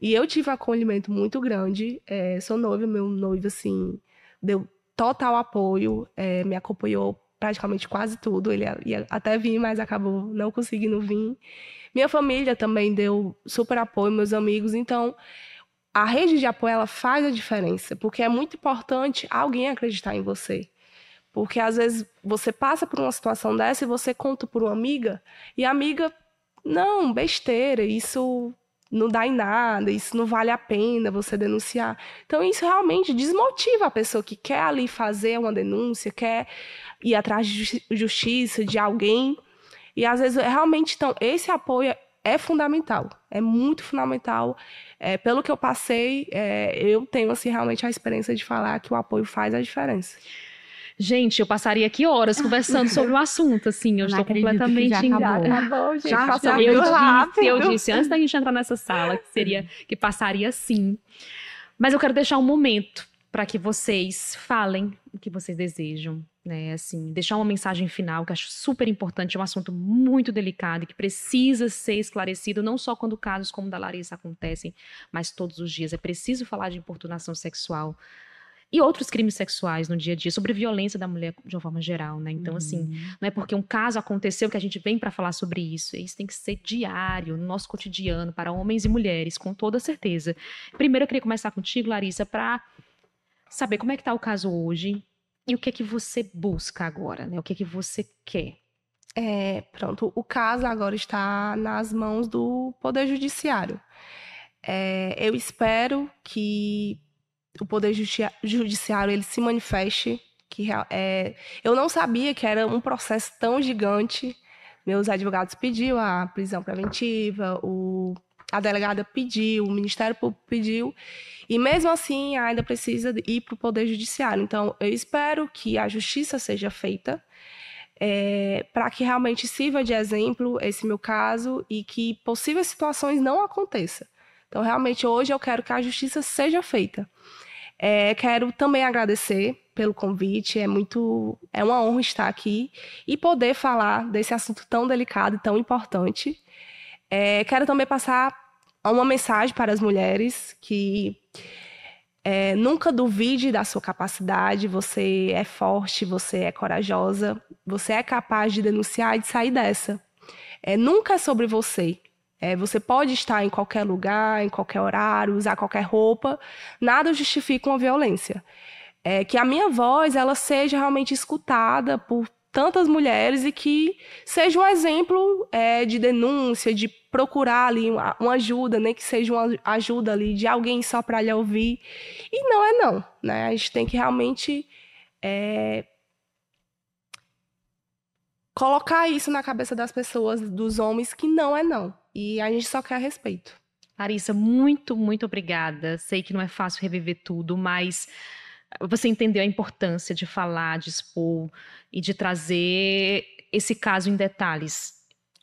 E eu tive um acolhimento muito grande. É, sou noiva, meu noivo, assim, deu total apoio, é, me acompanhou praticamente quase tudo. Ele ia até vir, mas acabou não conseguindo vir. Minha família também deu super apoio, meus amigos. Então, a rede de apoio ela faz a diferença, porque é muito importante alguém acreditar em você. Porque às vezes você passa por uma situação dessa e você conta por uma amiga, e a amiga, não, besteira, isso não dá em nada, isso não vale a pena você denunciar. Então, isso realmente desmotiva a pessoa que quer ali fazer uma denúncia, quer ir atrás de justiça de alguém e às vezes é realmente então esse apoio é fundamental, é muito fundamental. É, pelo que eu passei, é, eu tenho assim realmente a experiência de falar que o apoio faz a diferença. Gente, eu passaria aqui horas conversando sobre o assunto, assim, eu Não estou completamente tá já acabou. Já acabou, Já, eu, disse, eu disse antes da gente entrar nessa sala que seria que passaria assim. Mas eu quero deixar um momento para que vocês falem o que vocês desejam, né? Assim, deixar uma mensagem final que acho super importante, é um assunto muito delicado e que precisa ser esclarecido não só quando casos como o da Larissa acontecem, mas todos os dias. É preciso falar de importunação sexual e outros crimes sexuais no dia a dia, sobre violência da mulher de uma forma geral, né? Então, assim, uhum. assim, não é porque um caso aconteceu que a gente vem para falar sobre isso. Isso tem que ser diário, no nosso cotidiano, para homens e mulheres, com toda certeza. Primeiro, eu queria começar contigo, Larissa, para saber como é que está o caso hoje, e o que é que você busca agora, né? O que é que você quer? É, pronto, o caso agora está nas mãos do Poder Judiciário. É, eu espero que o Poder Judiciário ele se manifeste. Que, é, eu não sabia que era um processo tão gigante. Meus advogados pediram a prisão preventiva, o a delegada pediu, o Ministério Público pediu, e mesmo assim ainda precisa ir para o Poder Judiciário. Então, eu espero que a justiça seja feita. É, para que realmente sirva de exemplo esse meu caso e que possíveis situações não aconteçam. Então, realmente, hoje eu quero que a justiça seja feita. É, quero também agradecer pelo convite, é muito, é uma honra estar aqui e poder falar desse assunto tão delicado e tão importante. É, quero também passar Há uma mensagem para as mulheres que é, nunca duvide da sua capacidade, você é forte, você é corajosa, você é capaz de denunciar e de sair dessa. É, nunca é sobre você. É, você pode estar em qualquer lugar, em qualquer horário, usar qualquer roupa, nada justifica uma violência. É, que a minha voz ela seja realmente escutada por tantas mulheres e que seja um exemplo é, de denúncia, de procurar ali uma, uma, ajuda, nem que seja uma ajuda ali de alguém só para lhe ouvir. E não é não, né? A gente tem que realmente é, colocar isso na cabeça das pessoas, dos homens, que não é não. E a gente só quer respeito. Larissa, muito, muito obrigada. Sei que não é fácil reviver tudo, mas você entendeu a importância de falar, de expor e de trazer esse caso em detalhes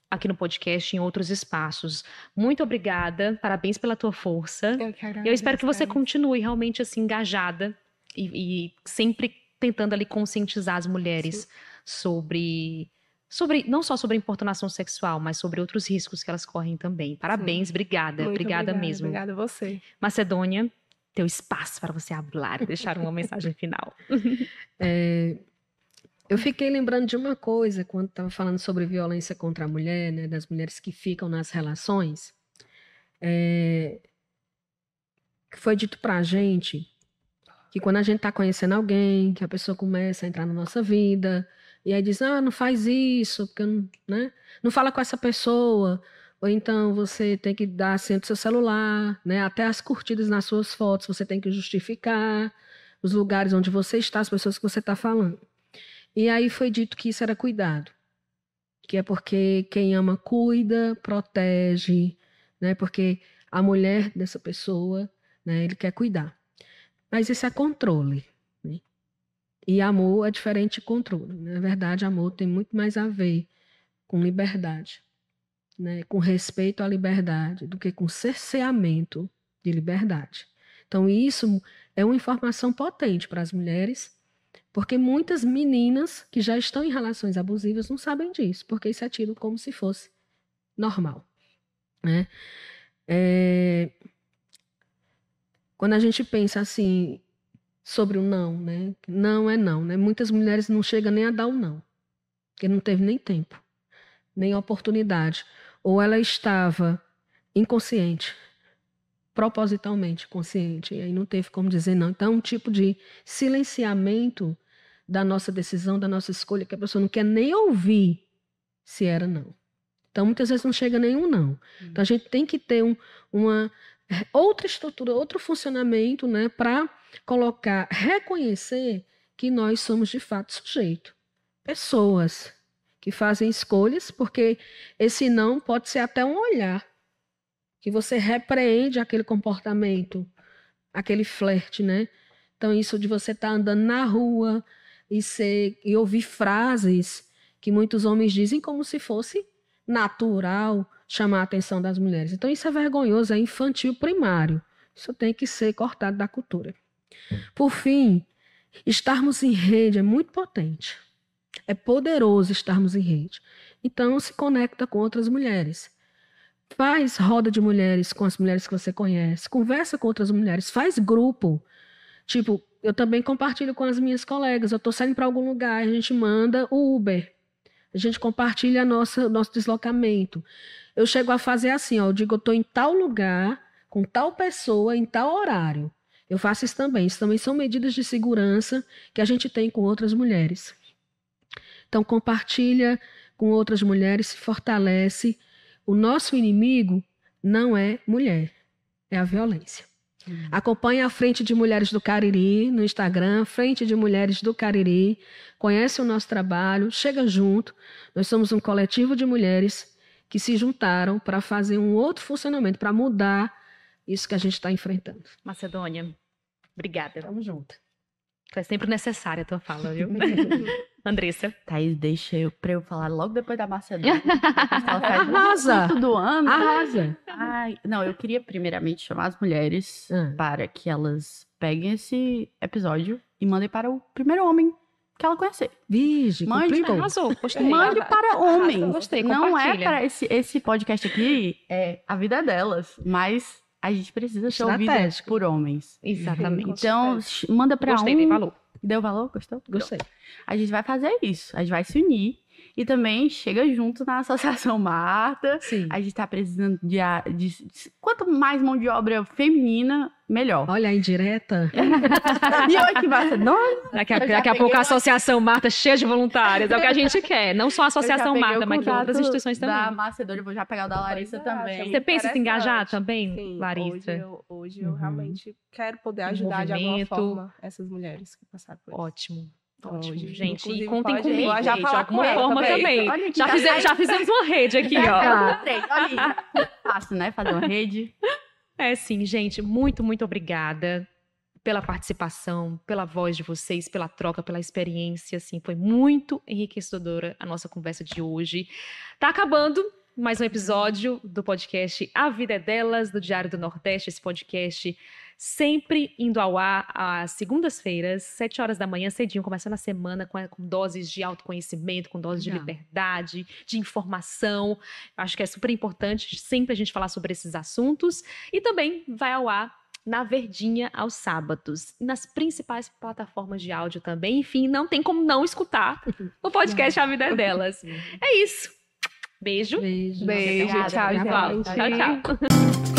aqui no podcast em outros espaços. Muito obrigada, parabéns pela tua força. Eu, quero Eu espero que você continue realmente assim engajada e, e sempre tentando ali conscientizar as mulheres Sim. sobre sobre não só sobre a importunação sexual, mas sobre outros riscos que elas correm também. Parabéns, Sim. obrigada, Muito obrigada, obrigada mesmo. Obrigada a você. Macedônia, teu espaço para você e deixar uma mensagem final. É, eu fiquei lembrando de uma coisa quando estava falando sobre violência contra a mulher, né, das mulheres que ficam nas relações, é, que foi dito para a gente que quando a gente está conhecendo alguém, que a pessoa começa a entrar na nossa vida e aí diz, ah, não faz isso, porque não, né? não fala com essa pessoa, ou então você tem que dar assento seu celular, né? Até as curtidas nas suas fotos você tem que justificar os lugares onde você está, as pessoas que você está falando. E aí foi dito que isso era cuidado, que é porque quem ama cuida, protege, né? Porque a mulher dessa pessoa, né? Ele quer cuidar. Mas isso é controle. Né? E amor é diferente de controle. Né? Na verdade, amor tem muito mais a ver com liberdade né, com respeito à liberdade do que com cerceamento de liberdade. Então, isso é uma informação potente para as mulheres, porque muitas meninas que já estão em relações abusivas não sabem disso, porque isso é tido como se fosse normal. Né? É... Quando a gente pensa assim sobre o não, né? Não é não, né? Muitas mulheres não chegam nem a dar o não, porque não teve nem tempo, nem oportunidade ou ela estava inconsciente, propositalmente consciente, e aí não teve como dizer não. Então, é um tipo de silenciamento da nossa decisão, da nossa escolha, que a pessoa não quer nem ouvir se era não. Então, muitas vezes não chega nenhum não. Então, a gente tem que ter um, uma é, outra estrutura, outro funcionamento, né, para colocar, reconhecer que nós somos de fato sujeito, pessoas, que fazem escolhas, porque esse não pode ser até um olhar, que você repreende aquele comportamento, aquele flerte, né? Então, isso de você estar tá andando na rua e, ser, e ouvir frases que muitos homens dizem como se fosse natural chamar a atenção das mulheres. Então, isso é vergonhoso, é infantil primário. Isso tem que ser cortado da cultura. Por fim, estarmos em rede é muito potente. É poderoso estarmos em rede. Então, se conecta com outras mulheres. Faz roda de mulheres com as mulheres que você conhece. Conversa com outras mulheres. Faz grupo. Tipo, eu também compartilho com as minhas colegas. Eu estou saindo para algum lugar, a gente manda o Uber. A gente compartilha nossa nosso deslocamento. Eu chego a fazer assim, ó, eu digo, eu estou em tal lugar, com tal pessoa, em tal horário. Eu faço isso também. Isso também são medidas de segurança que a gente tem com outras mulheres. Então compartilha com outras mulheres, se fortalece. O nosso inimigo não é mulher, é a violência. Hum. Acompanhe a Frente de Mulheres do Cariri no Instagram, Frente de Mulheres do Cariri. Conhece o nosso trabalho, chega junto. Nós somos um coletivo de mulheres que se juntaram para fazer um outro funcionamento, para mudar isso que a gente está enfrentando. Macedônia, obrigada. Tamo junto é sempre necessária a tua fala, viu? Andressa. Thaís, deixa eu pra eu falar logo depois da Macedônia. Ela faz Arrasa! do ano. Arrasa! Ai, não, eu queria primeiramente chamar as mulheres hum. para que elas peguem esse episódio e mandem para o primeiro homem que ela conhecer. Vixe, mande, arrasou, gostei. Mande para homem. Arrasou, gostei, Não é para esse, esse podcast aqui, é a vida delas, mas a gente precisa ser ouvida por homens. Exatamente. Uhum. Então, manda para um. Gostei, valor. Deu valor? Gostou? Gostei. a gente vai fazer isso. A gente vai se unir e também chega junto na Associação Marta. Sim. A gente está precisando de, de, de, Quanto mais mão de obra feminina, melhor. Olha a indireta. e olha que massa. daqui a, daqui a pouco a Associação Marta cheia de voluntárias. É o que a gente quer. Não só a Associação Marta, mas que outras instituições também. Da Macedônia, vou já pegar o da Larissa é, também. Você pensa em se engajar também, Sim, Larissa? Hoje eu, hoje eu uhum. realmente quero poder ajudar de alguma forma essas mulheres que passaram por isso. Ótimo. Ótimo, gente. Inclusive, e contem comigo, já de forma é? também. também. Já, fizemos, já fizemos uma rede aqui, ó. Olha Fácil, né? Fazer uma rede. É sim, gente. Muito, muito obrigada pela participação, pela voz de vocês, pela troca, pela experiência, assim, foi muito enriquecedora a nossa conversa de hoje. Tá acabando, mais um episódio do podcast A Vida é Delas, do Diário do Nordeste, esse podcast sempre indo ao ar às segundas-feiras, sete horas da manhã, cedinho, começando a semana com, com doses de autoconhecimento, com doses de liberdade, de informação. Acho que é super importante sempre a gente falar sobre esses assuntos. E também vai ao ar na Verdinha aos sábados, nas principais plataformas de áudio também. Enfim, não tem como não escutar o podcast A Vida é Delas. É isso. Beijo. Beijo. Beijo. Obrigada, tchau, tchau, tchau. tchau.